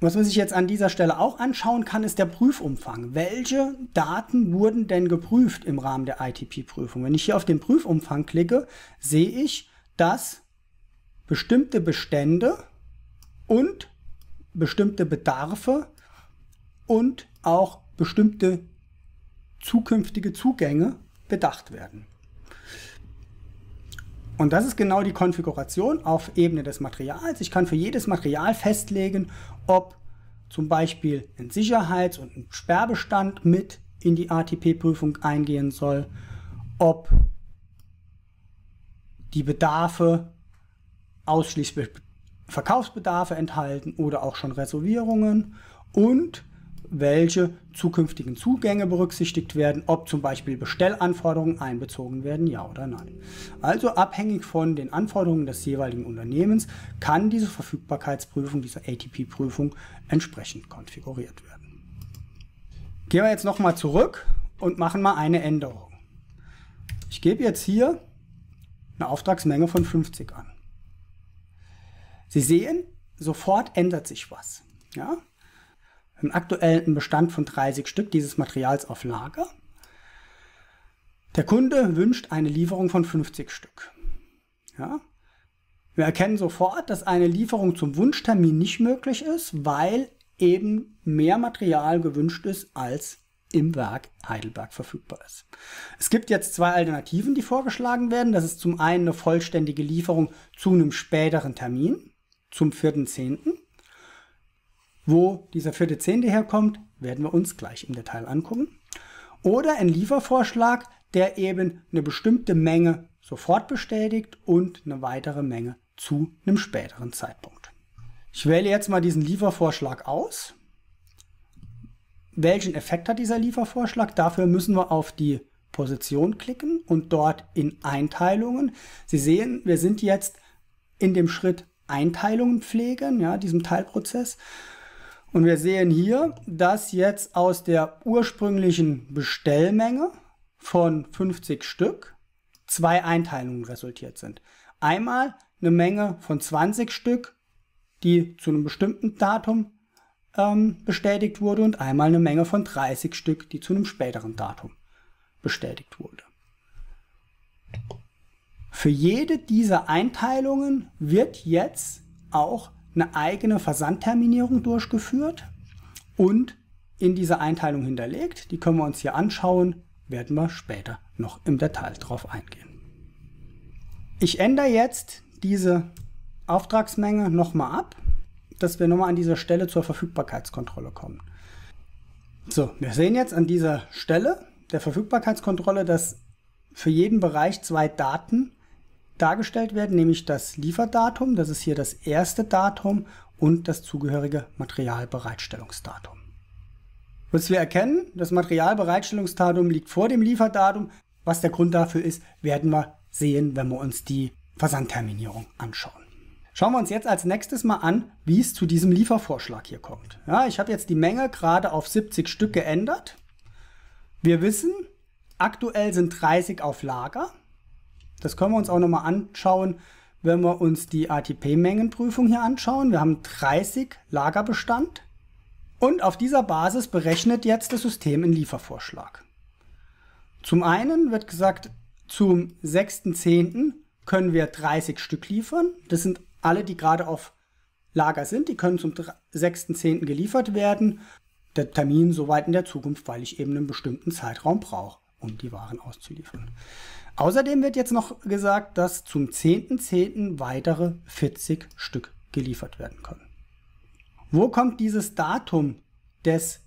Was man sich jetzt an dieser Stelle auch anschauen kann, ist der Prüfumfang. Welche Daten wurden denn geprüft im Rahmen der ITP-Prüfung? Wenn ich hier auf den Prüfumfang klicke, sehe ich, dass bestimmte Bestände und bestimmte Bedarfe und auch bestimmte zukünftige Zugänge bedacht werden. Und das ist genau die Konfiguration auf Ebene des Materials. Ich kann für jedes Material festlegen, ob zum Beispiel ein Sicherheits- und ein Sperrbestand mit in die ATP-Prüfung eingehen soll, ob die Bedarfe ausschließlich Verkaufsbedarfe enthalten oder auch schon Reservierungen und welche zukünftigen Zugänge berücksichtigt werden, ob zum Beispiel Bestellanforderungen einbezogen werden, ja oder nein. Also abhängig von den Anforderungen des jeweiligen Unternehmens kann diese Verfügbarkeitsprüfung, diese ATP-Prüfung entsprechend konfiguriert werden. Gehen wir jetzt nochmal zurück und machen mal eine Änderung. Ich gebe jetzt hier eine Auftragsmenge von 50 an. Sie sehen, sofort ändert sich was. Ja? Im aktuellen Bestand von 30 Stück dieses Materials auf Lager. Der Kunde wünscht eine Lieferung von 50 Stück. Ja? Wir erkennen sofort, dass eine Lieferung zum Wunschtermin nicht möglich ist, weil eben mehr Material gewünscht ist, als im Werk Heidelberg verfügbar ist. Es gibt jetzt zwei Alternativen, die vorgeschlagen werden. Das ist zum einen eine vollständige Lieferung zu einem späteren Termin zum 4.10. Wo dieser 4.10. herkommt, werden wir uns gleich im Detail angucken. Oder ein Liefervorschlag, der eben eine bestimmte Menge sofort bestätigt und eine weitere Menge zu einem späteren Zeitpunkt. Ich wähle jetzt mal diesen Liefervorschlag aus. Welchen Effekt hat dieser Liefervorschlag? Dafür müssen wir auf die Position klicken und dort in Einteilungen. Sie sehen, wir sind jetzt in dem Schritt Einteilungen pflegen, ja, diesem Teilprozess. Und wir sehen hier, dass jetzt aus der ursprünglichen Bestellmenge von 50 Stück zwei Einteilungen resultiert sind. Einmal eine Menge von 20 Stück, die zu einem bestimmten Datum ähm, bestätigt wurde und einmal eine Menge von 30 Stück, die zu einem späteren Datum bestätigt wurde. Für jede dieser Einteilungen wird jetzt auch eine eigene Versandterminierung durchgeführt und in dieser Einteilung hinterlegt. Die können wir uns hier anschauen, werden wir später noch im Detail drauf eingehen. Ich ändere jetzt diese Auftragsmenge nochmal ab, dass wir nochmal an dieser Stelle zur Verfügbarkeitskontrolle kommen. So, wir sehen jetzt an dieser Stelle der Verfügbarkeitskontrolle, dass für jeden Bereich zwei Daten dargestellt werden, nämlich das Lieferdatum, das ist hier das erste Datum und das zugehörige Materialbereitstellungsdatum. Was wir erkennen, das Materialbereitstellungsdatum liegt vor dem Lieferdatum. Was der Grund dafür ist, werden wir sehen, wenn wir uns die Versandterminierung anschauen. Schauen wir uns jetzt als nächstes mal an, wie es zu diesem Liefervorschlag hier kommt. Ja, ich habe jetzt die Menge gerade auf 70 Stück geändert. Wir wissen, aktuell sind 30 auf Lager. Das können wir uns auch nochmal anschauen, wenn wir uns die ATP-Mengenprüfung hier anschauen. Wir haben 30 Lagerbestand und auf dieser Basis berechnet jetzt das System einen Liefervorschlag. Zum einen wird gesagt, zum 6.10. können wir 30 Stück liefern. Das sind alle, die gerade auf Lager sind. Die können zum 6.10. geliefert werden. Der Termin soweit in der Zukunft, weil ich eben einen bestimmten Zeitraum brauche, um die Waren auszuliefern. Außerdem wird jetzt noch gesagt, dass zum 10.10. .10. weitere 40 Stück geliefert werden können. Wo kommt dieses Datum des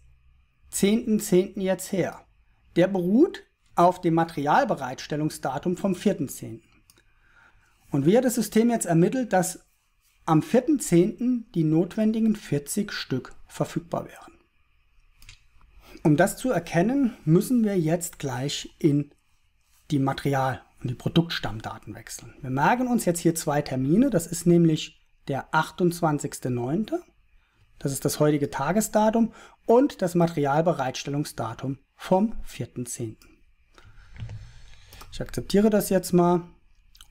10.10. .10. jetzt her? Der beruht auf dem Materialbereitstellungsdatum vom 4.10. Und wie hat das System jetzt ermittelt, dass am 4.10. die notwendigen 40 Stück verfügbar wären? Um das zu erkennen, müssen wir jetzt gleich in die Material- und die Produktstammdaten wechseln. Wir merken uns jetzt hier zwei Termine. Das ist nämlich der 28.09., das ist das heutige Tagesdatum, und das Materialbereitstellungsdatum vom 4.10. Ich akzeptiere das jetzt mal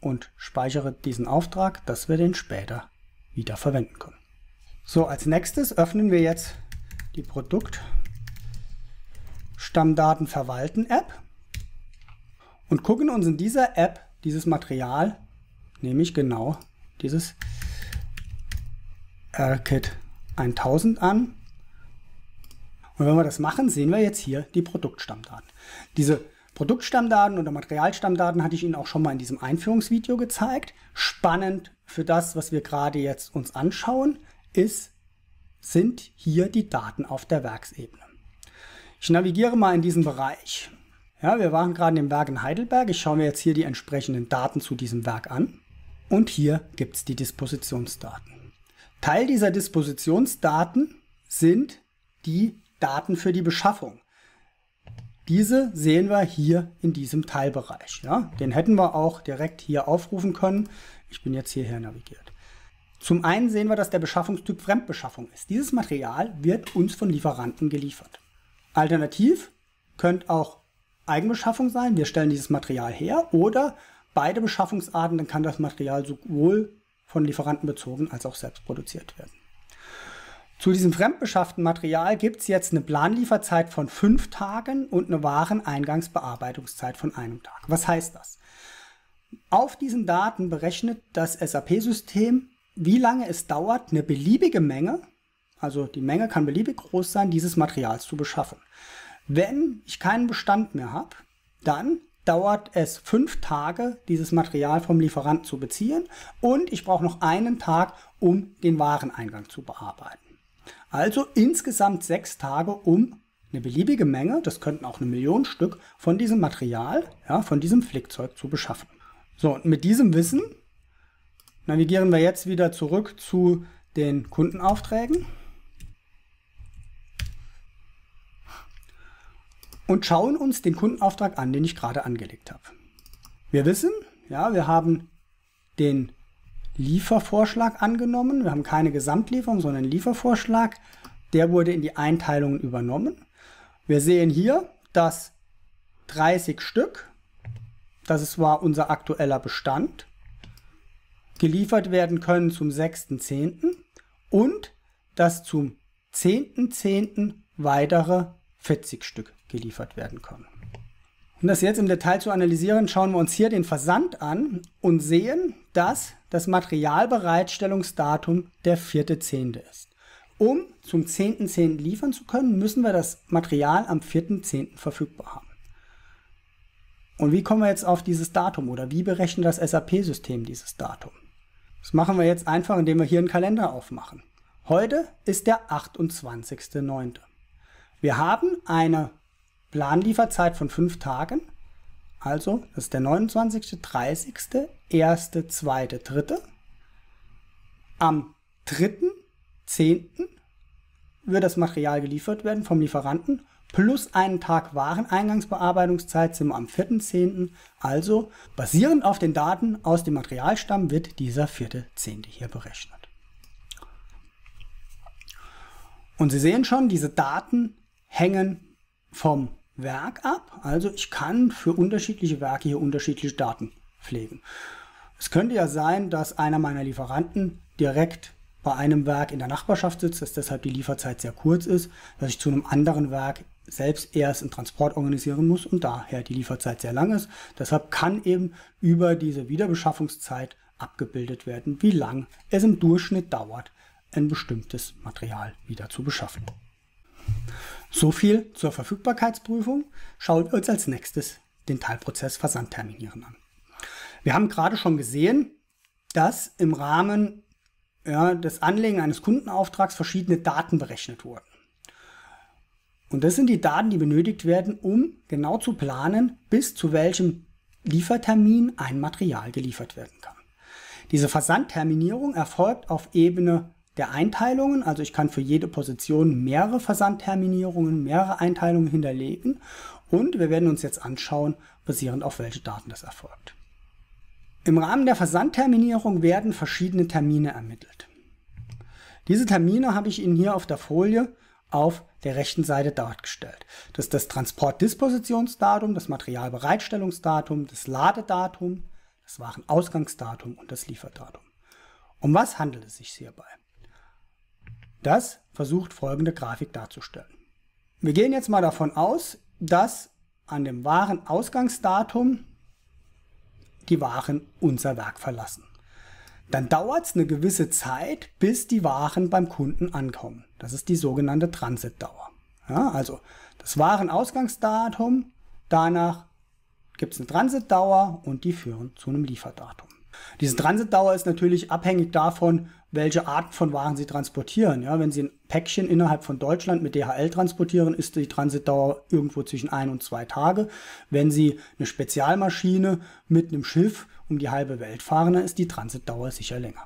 und speichere diesen Auftrag, dass wir den später wieder verwenden können. So, als nächstes öffnen wir jetzt die Produktstammdaten verwalten App und gucken uns in dieser App dieses Material, nämlich genau dieses AirKit äh, 1000 an. Und wenn wir das machen, sehen wir jetzt hier die Produktstammdaten. Diese Produktstammdaten oder Materialstammdaten hatte ich Ihnen auch schon mal in diesem Einführungsvideo gezeigt. Spannend für das, was wir gerade jetzt uns anschauen, ist, sind hier die Daten auf der Werksebene. Ich navigiere mal in diesen Bereich ja, wir waren gerade im Werk in Heidelberg. Ich schaue mir jetzt hier die entsprechenden Daten zu diesem Werk an. Und hier gibt es die Dispositionsdaten. Teil dieser Dispositionsdaten sind die Daten für die Beschaffung. Diese sehen wir hier in diesem Teilbereich. Ja? Den hätten wir auch direkt hier aufrufen können. Ich bin jetzt hierher navigiert. Zum einen sehen wir, dass der Beschaffungstyp Fremdbeschaffung ist. Dieses Material wird uns von Lieferanten geliefert. Alternativ könnt auch Eigenbeschaffung sein, wir stellen dieses Material her, oder beide Beschaffungsarten, dann kann das Material sowohl von Lieferanten bezogen als auch selbst produziert werden. Zu diesem fremdbeschafften Material gibt es jetzt eine Planlieferzeit von fünf Tagen und eine Wareneingangsbearbeitungszeit von einem Tag. Was heißt das? Auf diesen Daten berechnet das SAP-System, wie lange es dauert, eine beliebige Menge, also die Menge kann beliebig groß sein, dieses Materials zu beschaffen. Wenn ich keinen Bestand mehr habe, dann dauert es fünf Tage, dieses Material vom Lieferanten zu beziehen und ich brauche noch einen Tag, um den Wareneingang zu bearbeiten. Also insgesamt sechs Tage, um eine beliebige Menge, das könnten auch eine Million Stück, von diesem Material, ja, von diesem Flickzeug zu beschaffen. So, und mit diesem Wissen navigieren wir jetzt wieder zurück zu den Kundenaufträgen. und schauen uns den Kundenauftrag an, den ich gerade angelegt habe. Wir wissen, ja, wir haben den Liefervorschlag angenommen. Wir haben keine Gesamtlieferung, sondern einen Liefervorschlag. Der wurde in die Einteilungen übernommen. Wir sehen hier, dass 30 Stück, das war unser aktueller Bestand, geliefert werden können zum 6.10. und dass zum 10.10. .10. weitere 40 Stück geliefert werden können. Um das jetzt im Detail zu analysieren, schauen wir uns hier den Versand an und sehen, dass das Materialbereitstellungsdatum der 4.10. ist. Um zum 10.10. .10. liefern zu können, müssen wir das Material am 4.10. verfügbar haben. Und wie kommen wir jetzt auf dieses Datum oder wie berechnet das SAP-System dieses Datum? Das machen wir jetzt einfach, indem wir hier einen Kalender aufmachen. Heute ist der 28.09. Wir haben eine Planlieferzeit von fünf Tagen. Also, das ist der 29., 30., 1., 2., 3. Am 3., 10. wird das Material geliefert werden vom Lieferanten. Plus einen Tag Wareneingangsbearbeitungszeit sind wir am 4.10. Also, basierend auf den Daten aus dem Materialstamm wird dieser 4.10. hier berechnet. Und Sie sehen schon, diese Daten hängen vom Werk ab. Also ich kann für unterschiedliche Werke hier unterschiedliche Daten pflegen. Es könnte ja sein, dass einer meiner Lieferanten direkt bei einem Werk in der Nachbarschaft sitzt, dass deshalb die Lieferzeit sehr kurz ist, dass ich zu einem anderen Werk selbst erst einen Transport organisieren muss und daher die Lieferzeit sehr lang ist. Deshalb kann eben über diese Wiederbeschaffungszeit abgebildet werden, wie lang es im Durchschnitt dauert, ein bestimmtes Material wieder zu beschaffen. So viel zur Verfügbarkeitsprüfung. Schauen wir uns als nächstes den Teilprozess Versandterminieren an. Wir haben gerade schon gesehen, dass im Rahmen ja, des Anlegen eines Kundenauftrags verschiedene Daten berechnet wurden. Und das sind die Daten, die benötigt werden, um genau zu planen, bis zu welchem Liefertermin ein Material geliefert werden kann. Diese Versandterminierung erfolgt auf Ebene der Einteilungen. Also ich kann für jede Position mehrere Versandterminierungen, mehrere Einteilungen hinterlegen. Und wir werden uns jetzt anschauen, basierend auf welche Daten das erfolgt. Im Rahmen der Versandterminierung werden verschiedene Termine ermittelt. Diese Termine habe ich Ihnen hier auf der Folie auf der rechten Seite dargestellt. Das ist das Transportdispositionsdatum, das Materialbereitstellungsdatum, das Ladedatum, das Warenausgangsdatum und das Lieferdatum. Um was handelt es sich hierbei? Das versucht folgende Grafik darzustellen. Wir gehen jetzt mal davon aus, dass an dem wahren Ausgangsdatum die Waren unser Werk verlassen. Dann dauert es eine gewisse Zeit, bis die Waren beim Kunden ankommen. Das ist die sogenannte Transitdauer. Ja, also das Warenausgangsdatum, danach gibt es eine Transitdauer und die führen zu einem Lieferdatum. Diese mhm. Transitdauer ist natürlich abhängig davon, welche Art von Waren Sie transportieren. Ja, wenn Sie ein Päckchen innerhalb von Deutschland mit DHL transportieren, ist die Transitdauer irgendwo zwischen ein und zwei Tage. Wenn Sie eine Spezialmaschine mit einem Schiff um die halbe Welt fahren, dann ist die Transitdauer sicher länger.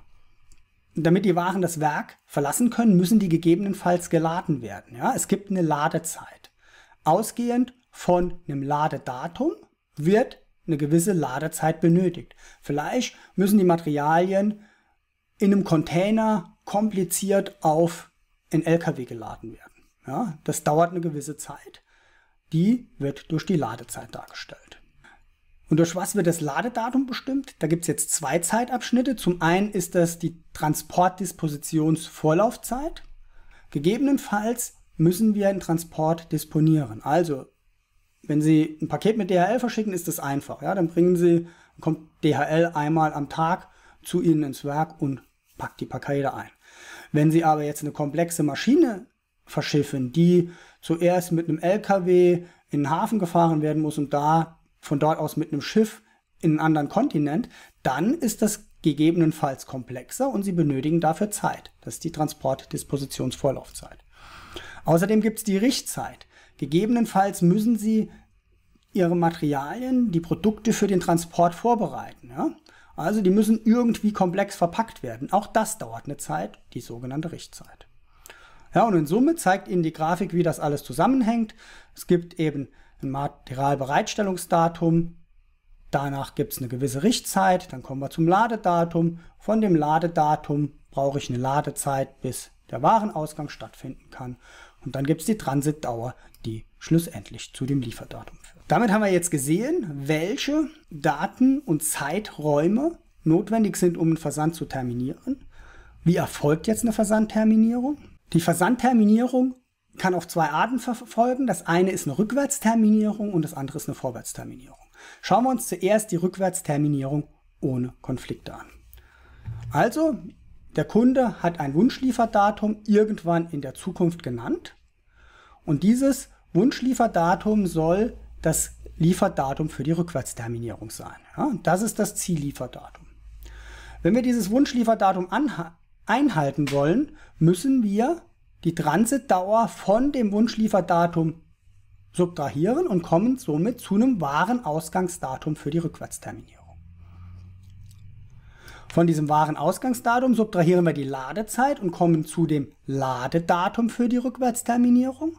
Damit die Waren das Werk verlassen können, müssen die gegebenenfalls geladen werden. Ja, es gibt eine Ladezeit. Ausgehend von einem Ladedatum wird eine gewisse Ladezeit benötigt. Vielleicht müssen die Materialien in einem Container kompliziert auf ein LKW geladen werden. Ja, das dauert eine gewisse Zeit. Die wird durch die Ladezeit dargestellt. Und durch was wird das Ladedatum bestimmt? Da gibt es jetzt zwei Zeitabschnitte. Zum einen ist das die Transportdispositionsvorlaufzeit. Gegebenenfalls müssen wir einen Transport disponieren. Also wenn Sie ein Paket mit DHL verschicken, ist das einfach. Ja, dann bringen Sie, kommt DHL einmal am Tag zu Ihnen ins Werk und packt die Pakete ein. Wenn Sie aber jetzt eine komplexe Maschine verschiffen, die zuerst mit einem LKW in den Hafen gefahren werden muss und da von dort aus mit einem Schiff in einen anderen Kontinent, dann ist das gegebenenfalls komplexer und Sie benötigen dafür Zeit. Das ist die Transportdispositionsvorlaufzeit. Außerdem gibt es die Richtzeit. Gegebenenfalls müssen Sie ihre Materialien, die Produkte für den Transport vorbereiten. Ja? Also die müssen irgendwie komplex verpackt werden. Auch das dauert eine Zeit, die sogenannte Richtzeit. Ja, und in Summe zeigt Ihnen die Grafik, wie das alles zusammenhängt. Es gibt eben ein Materialbereitstellungsdatum, danach gibt es eine gewisse Richtzeit, dann kommen wir zum Ladedatum. Von dem Ladedatum brauche ich eine Ladezeit, bis der Warenausgang stattfinden kann. Und dann gibt es die Transitdauer, die schlussendlich zu dem Lieferdatum führt. Damit haben wir jetzt gesehen, welche Daten und Zeiträume notwendig sind, um einen Versand zu terminieren. Wie erfolgt jetzt eine Versandterminierung? Die Versandterminierung kann auf zwei Arten verfolgen. Das eine ist eine Rückwärtsterminierung und das andere ist eine Vorwärtsterminierung. Schauen wir uns zuerst die Rückwärtsterminierung ohne Konflikte an. Also, der Kunde hat ein Wunschlieferdatum irgendwann in der Zukunft genannt und dieses Wunschlieferdatum soll das Lieferdatum für die Rückwärtsterminierung sein. Ja, das ist das Ziellieferdatum. Wenn wir dieses Wunschlieferdatum einhalten wollen, müssen wir die Transitdauer von dem Wunschlieferdatum subtrahieren und kommen somit zu einem wahren Ausgangsdatum für die Rückwärtsterminierung. Von diesem wahren Ausgangsdatum subtrahieren wir die Ladezeit und kommen zu dem Ladedatum für die Rückwärtsterminierung.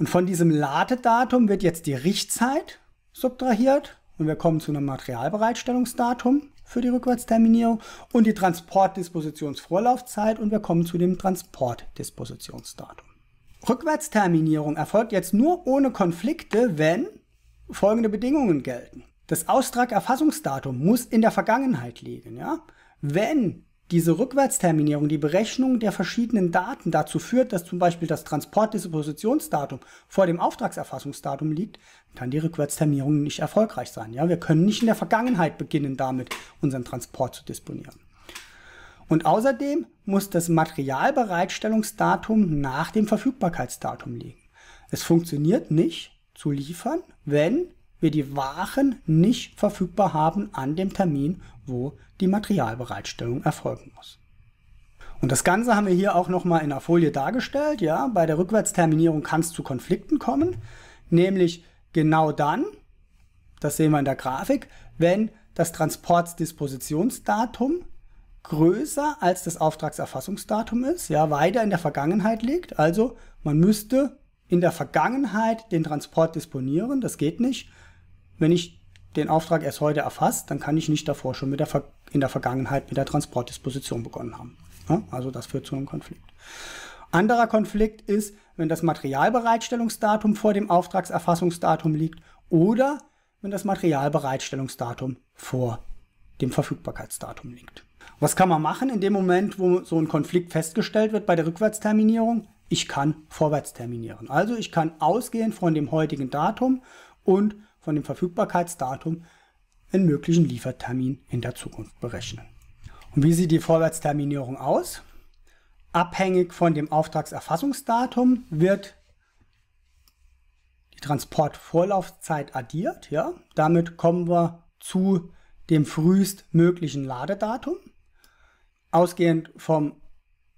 Und von diesem Ladedatum wird jetzt die Richtzeit subtrahiert und wir kommen zu einem Materialbereitstellungsdatum für die Rückwärtsterminierung und die Transportdispositionsvorlaufzeit und wir kommen zu dem Transportdispositionsdatum. Rückwärtsterminierung erfolgt jetzt nur ohne Konflikte, wenn folgende Bedingungen gelten. Das austrag muss in der Vergangenheit liegen. Ja? Wenn diese Rückwärtsterminierung, die Berechnung der verschiedenen Daten dazu führt, dass zum Beispiel das Transportdispositionsdatum vor dem Auftragserfassungsdatum liegt, kann die Rückwärtsterminierung nicht erfolgreich sein. Ja, wir können nicht in der Vergangenheit beginnen, damit unseren Transport zu disponieren. Und außerdem muss das Materialbereitstellungsdatum nach dem Verfügbarkeitsdatum liegen. Es funktioniert nicht zu liefern, wenn wir die Waren nicht verfügbar haben an dem Termin, wo die Materialbereitstellung erfolgen muss. Und das Ganze haben wir hier auch nochmal in der Folie dargestellt. Ja, bei der Rückwärtsterminierung kann es zu Konflikten kommen, nämlich genau dann, das sehen wir in der Grafik, wenn das Transportsdispositionsdatum größer als das Auftragserfassungsdatum ist, ja, weiter in der Vergangenheit liegt. Also man müsste in der Vergangenheit den Transport disponieren, das geht nicht, wenn ich den Auftrag erst heute erfasst, dann kann ich nicht davor schon mit der Ver in der Vergangenheit mit der Transportdisposition begonnen haben. Ja, also das führt zu einem Konflikt. Anderer Konflikt ist, wenn das Materialbereitstellungsdatum vor dem Auftragserfassungsdatum liegt oder wenn das Materialbereitstellungsdatum vor dem Verfügbarkeitsdatum liegt. Was kann man machen in dem Moment, wo so ein Konflikt festgestellt wird bei der Rückwärtsterminierung? Ich kann vorwärts terminieren. Also ich kann ausgehen von dem heutigen Datum und von dem Verfügbarkeitsdatum einen möglichen Liefertermin in der Zukunft berechnen. Und wie sieht die Vorwärtsterminierung aus? Abhängig von dem Auftragserfassungsdatum wird die Transportvorlaufzeit addiert. Ja? Damit kommen wir zu dem frühestmöglichen Ladedatum. Ausgehend vom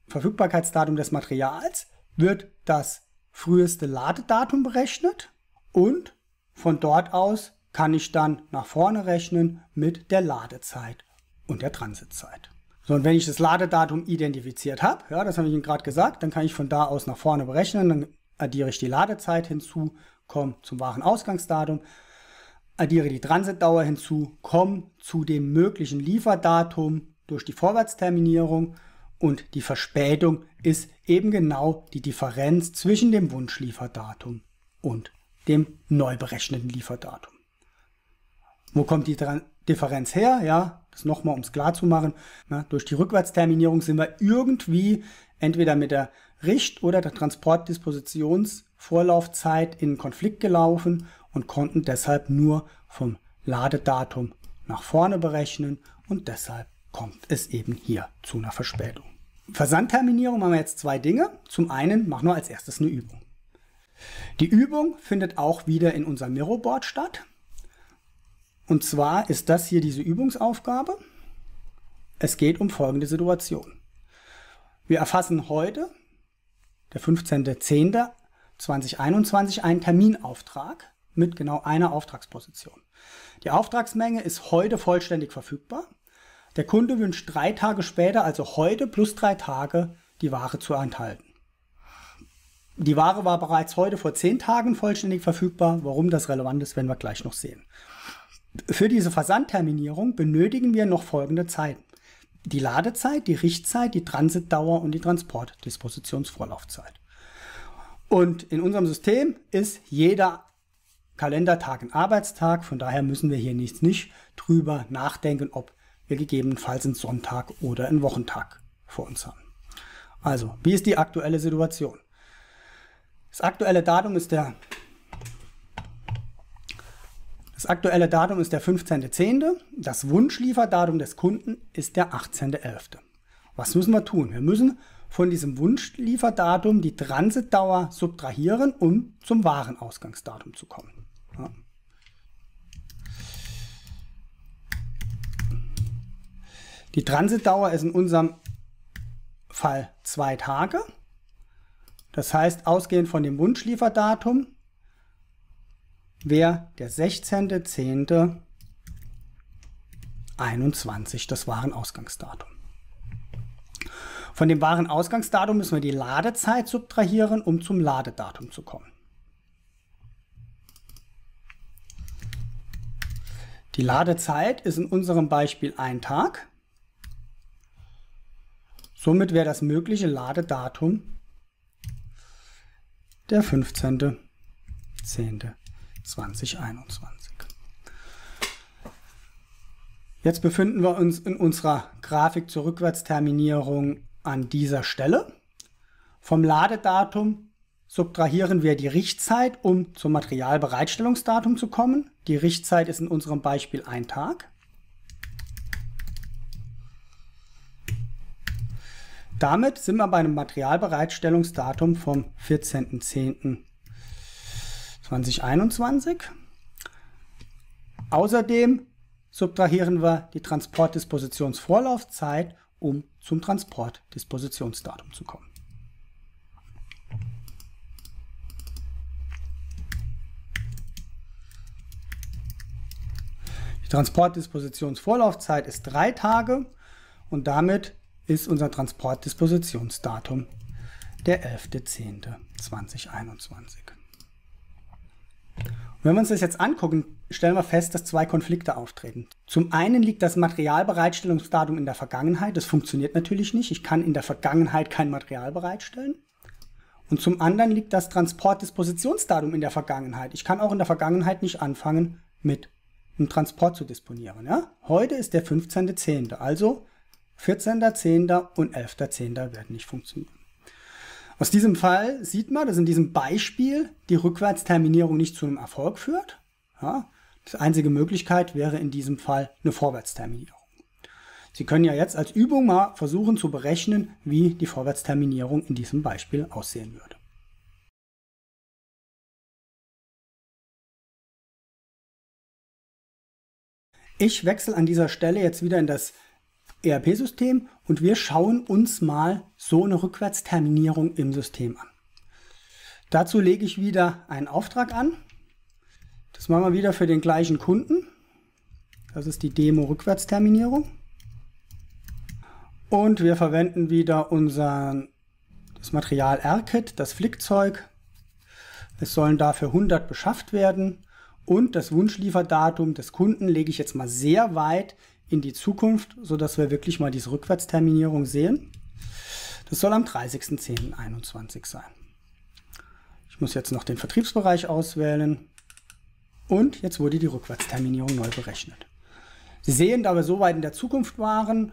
Verfügbarkeitsdatum des Materials wird das früheste Ladedatum berechnet und von dort aus kann ich dann nach vorne rechnen mit der Ladezeit und der Transitzeit. So, und wenn ich das Ladedatum identifiziert habe, ja, das habe ich Ihnen gerade gesagt, dann kann ich von da aus nach vorne berechnen, dann addiere ich die Ladezeit hinzu, komme zum wahren Ausgangsdatum, addiere die Transitdauer hinzu, komme zu dem möglichen Lieferdatum durch die Vorwärtsterminierung und die Verspätung ist eben genau die Differenz zwischen dem Wunschlieferdatum und dem neu berechneten Lieferdatum. Wo kommt die Differenz her? Ja, das nochmal, um es klar zu machen. Na, durch die Rückwärtsterminierung sind wir irgendwie entweder mit der Richt- oder der Transportdispositionsvorlaufzeit in Konflikt gelaufen und konnten deshalb nur vom Ladedatum nach vorne berechnen und deshalb kommt es eben hier zu einer Verspätung. Versandterminierung machen wir jetzt zwei Dinge. Zum einen machen wir als erstes eine Übung. Die Übung findet auch wieder in unserem Mirrorboard statt. Und zwar ist das hier diese Übungsaufgabe. Es geht um folgende Situation. Wir erfassen heute, der 15.10.2021, einen Terminauftrag mit genau einer Auftragsposition. Die Auftragsmenge ist heute vollständig verfügbar. Der Kunde wünscht drei Tage später, also heute plus drei Tage, die Ware zu enthalten. Die Ware war bereits heute vor zehn Tagen vollständig verfügbar. Warum das relevant ist, werden wir gleich noch sehen. Für diese Versandterminierung benötigen wir noch folgende Zeiten. Die Ladezeit, die Richtzeit, die Transitdauer und die Transportdispositionsvorlaufzeit. Und in unserem System ist jeder Kalendertag ein Arbeitstag, von daher müssen wir hier nichts nicht drüber nachdenken, ob wir gegebenenfalls einen Sonntag oder einen Wochentag vor uns haben. Also, wie ist die aktuelle Situation? Das aktuelle Datum ist der das aktuelle Datum ist der 15.10. Das Wunschlieferdatum des Kunden ist der 18.11. Was müssen wir tun? Wir müssen von diesem Wunschlieferdatum die Transitdauer subtrahieren, um zum Warenausgangsdatum zu kommen. Ja. Die Transitdauer ist in unserem Fall zwei Tage. Das heißt, ausgehend von dem Wunschlieferdatum wäre der 16.10.21 das Warenausgangsdatum. Von dem Warenausgangsdatum müssen wir die Ladezeit subtrahieren, um zum Ladedatum zu kommen. Die Ladezeit ist in unserem Beispiel ein Tag. Somit wäre das mögliche Ladedatum der 15.10.2021. Jetzt befinden wir uns in unserer Grafik zur Rückwärtsterminierung an dieser Stelle. Vom Ladedatum subtrahieren wir die Richtzeit, um zum Materialbereitstellungsdatum zu kommen. Die Richtzeit ist in unserem Beispiel ein Tag. Damit sind wir bei einem Materialbereitstellungsdatum vom 14.10.2021. Außerdem subtrahieren wir die Transportdispositionsvorlaufzeit, um zum Transportdispositionsdatum zu kommen. Die Transportdispositionsvorlaufzeit ist drei Tage und damit ist unser Transportdispositionsdatum der 11.10.2021. Wenn wir uns das jetzt angucken, stellen wir fest, dass zwei Konflikte auftreten. Zum einen liegt das Materialbereitstellungsdatum in der Vergangenheit. Das funktioniert natürlich nicht. Ich kann in der Vergangenheit kein Material bereitstellen. Und zum anderen liegt das Transportdispositionsdatum in der Vergangenheit. Ich kann auch in der Vergangenheit nicht anfangen, mit einem Transport zu disponieren. Ja? Heute ist der 15.10. Also 14.10. und 11.10. werden nicht funktionieren. Aus diesem Fall sieht man, dass in diesem Beispiel die Rückwärtsterminierung nicht zu einem Erfolg führt. Ja, die einzige Möglichkeit wäre in diesem Fall eine Vorwärtsterminierung. Sie können ja jetzt als Übung mal versuchen zu berechnen, wie die Vorwärtsterminierung in diesem Beispiel aussehen würde. Ich wechsle an dieser Stelle jetzt wieder in das ERP-System und wir schauen uns mal so eine Rückwärtsterminierung im System an. Dazu lege ich wieder einen Auftrag an. Das machen wir wieder für den gleichen Kunden. Das ist die Demo Rückwärtsterminierung. Und wir verwenden wieder unser das Material R-Kit, das Flickzeug. Es sollen dafür 100 beschafft werden. Und das Wunschlieferdatum des Kunden lege ich jetzt mal sehr weit in die Zukunft, sodass wir wirklich mal diese Rückwärtsterminierung sehen. Das soll am 30.10.21 sein. Ich muss jetzt noch den Vertriebsbereich auswählen. Und jetzt wurde die Rückwärtsterminierung neu berechnet. Sie sehen, da wir so weit in der Zukunft waren,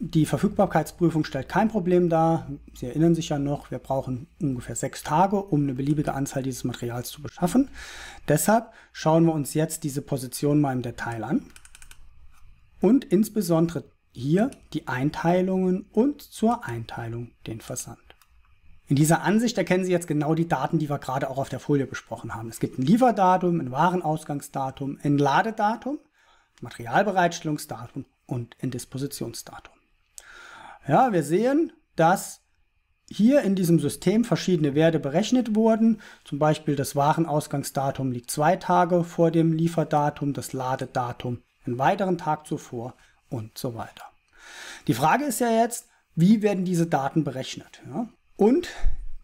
die Verfügbarkeitsprüfung stellt kein Problem dar. Sie erinnern sich ja noch, wir brauchen ungefähr sechs Tage, um eine beliebige Anzahl dieses Materials zu beschaffen. Deshalb schauen wir uns jetzt diese Position mal im Detail an und insbesondere hier die Einteilungen und zur Einteilung den Versand. In dieser Ansicht erkennen Sie jetzt genau die Daten, die wir gerade auch auf der Folie besprochen haben. Es gibt ein Lieferdatum, ein Warenausgangsdatum, ein Ladedatum, Materialbereitstellungsdatum und ein Dispositionsdatum. Ja, wir sehen, dass hier in diesem System verschiedene Werte berechnet wurden. Zum Beispiel das Warenausgangsdatum liegt zwei Tage vor dem Lieferdatum, das Ladedatum einen weiteren Tag zuvor und so weiter. Die Frage ist ja jetzt, wie werden diese Daten berechnet? Ja? Und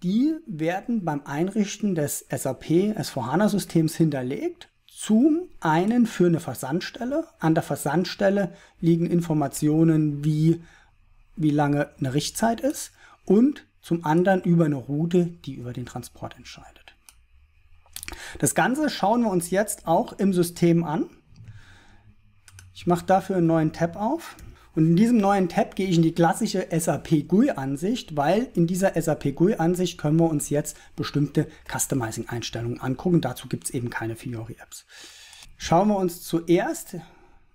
die werden beim Einrichten des SAP S4HANA-Systems hinterlegt. Zum einen für eine Versandstelle. An der Versandstelle liegen Informationen wie, wie lange eine Richtzeit ist und zum anderen über eine Route, die über den Transport entscheidet. Das Ganze schauen wir uns jetzt auch im System an. Ich mache dafür einen neuen Tab auf. Und in diesem neuen Tab gehe ich in die klassische SAP GUI-Ansicht, weil in dieser SAP GUI-Ansicht können wir uns jetzt bestimmte Customizing-Einstellungen angucken. Dazu gibt es eben keine Fiori-Apps. Schauen wir uns zuerst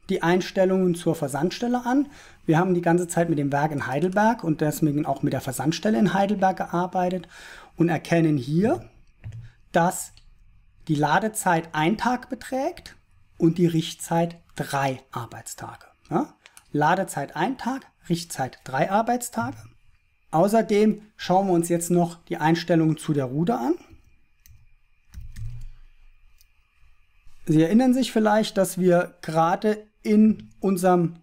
die Einstellungen zur Versandstelle an. Wir haben die ganze Zeit mit dem Werk in Heidelberg und deswegen auch mit der Versandstelle in Heidelberg gearbeitet und erkennen hier, dass die Ladezeit ein Tag beträgt und die Richtzeit drei Arbeitstage. Ja? Ne? Ladezeit ein Tag, Richtzeit drei Arbeitstage. Außerdem schauen wir uns jetzt noch die Einstellungen zu der Ruder an. Sie erinnern sich vielleicht, dass wir gerade in unserem,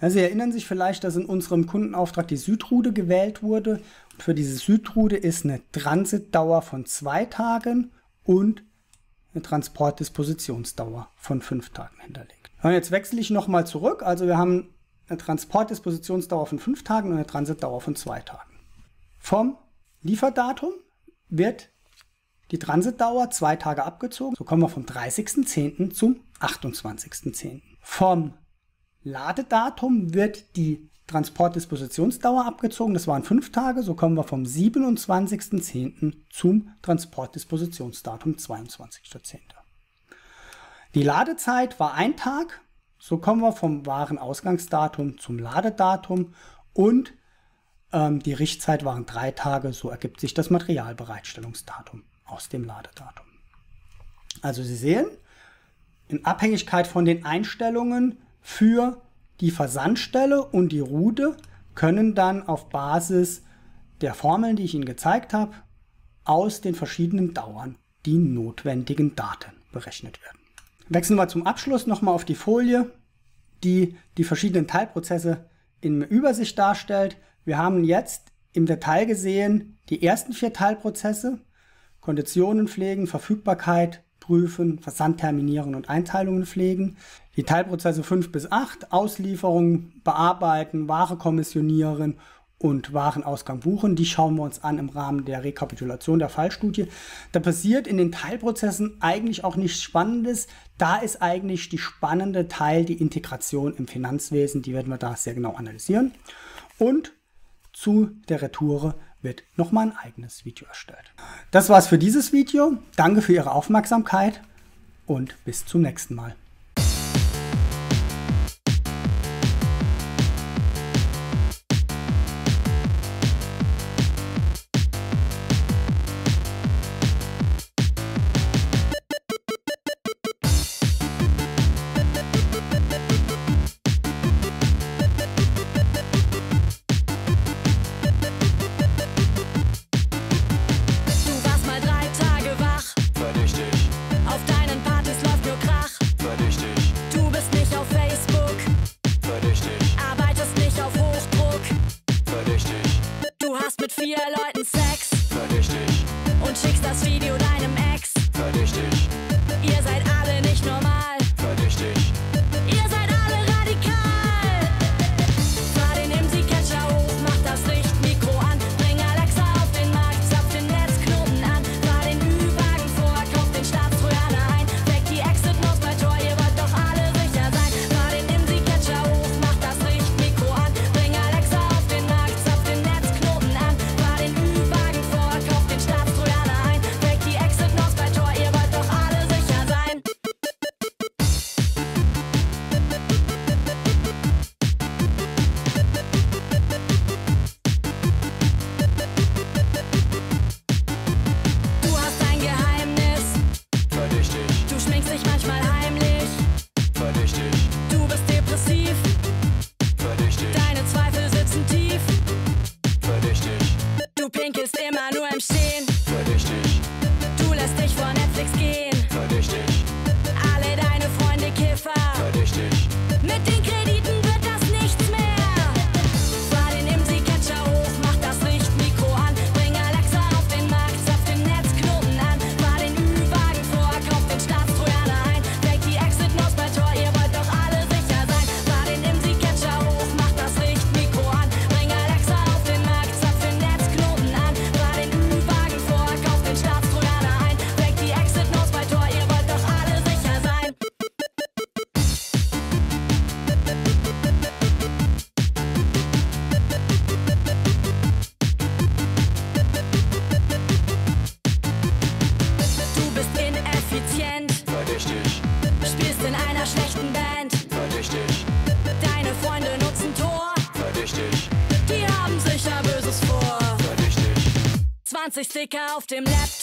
Sie erinnern sich vielleicht, dass in unserem Kundenauftrag die Südrude gewählt wurde. Und für diese Südrude ist eine Transitdauer von zwei Tagen und eine Transportdispositionsdauer von fünf Tagen hinterlegt. Und jetzt wechsle ich nochmal zurück. Also wir haben eine Transportdispositionsdauer von fünf Tagen und eine Transitdauer von zwei Tagen. Vom Lieferdatum wird die Transitdauer zwei Tage abgezogen. So kommen wir vom 30.10. zum 28.10. Vom Ladedatum wird die Transportdispositionsdauer abgezogen. Das waren fünf Tage. So kommen wir vom 27.10. zum Transportdispositionsdatum 22.10. Die Ladezeit war ein Tag. So kommen wir vom wahren Ausgangsdatum zum Ladedatum und ähm, die Richtzeit waren drei Tage. So ergibt sich das Materialbereitstellungsdatum aus dem Ladedatum. Also Sie sehen, in Abhängigkeit von den Einstellungen für die Versandstelle und die Route können dann auf Basis der Formeln, die ich Ihnen gezeigt habe, aus den verschiedenen Dauern die notwendigen Daten berechnet werden. Wechseln wir zum Abschluss nochmal auf die Folie, die die verschiedenen Teilprozesse in Übersicht darstellt. Wir haben jetzt im Detail gesehen die ersten vier Teilprozesse, Konditionen pflegen, Verfügbarkeit prüfen, Versand terminieren und Einteilungen pflegen. Die Teilprozesse 5 bis 8, Auslieferung bearbeiten, Ware kommissionieren und Warenausgang buchen. Die schauen wir uns an im Rahmen der Rekapitulation der Fallstudie. Da passiert in den Teilprozessen eigentlich auch nichts Spannendes. Da ist eigentlich die spannende Teil die Integration im Finanzwesen. Die werden wir da sehr genau analysieren. Und zu der Retoure wird nochmal ein eigenes Video erstellt. Das war's für dieses Video. Danke für Ihre Aufmerksamkeit und bis zum nächsten Mal. 40 Sticker auf dem Laptop.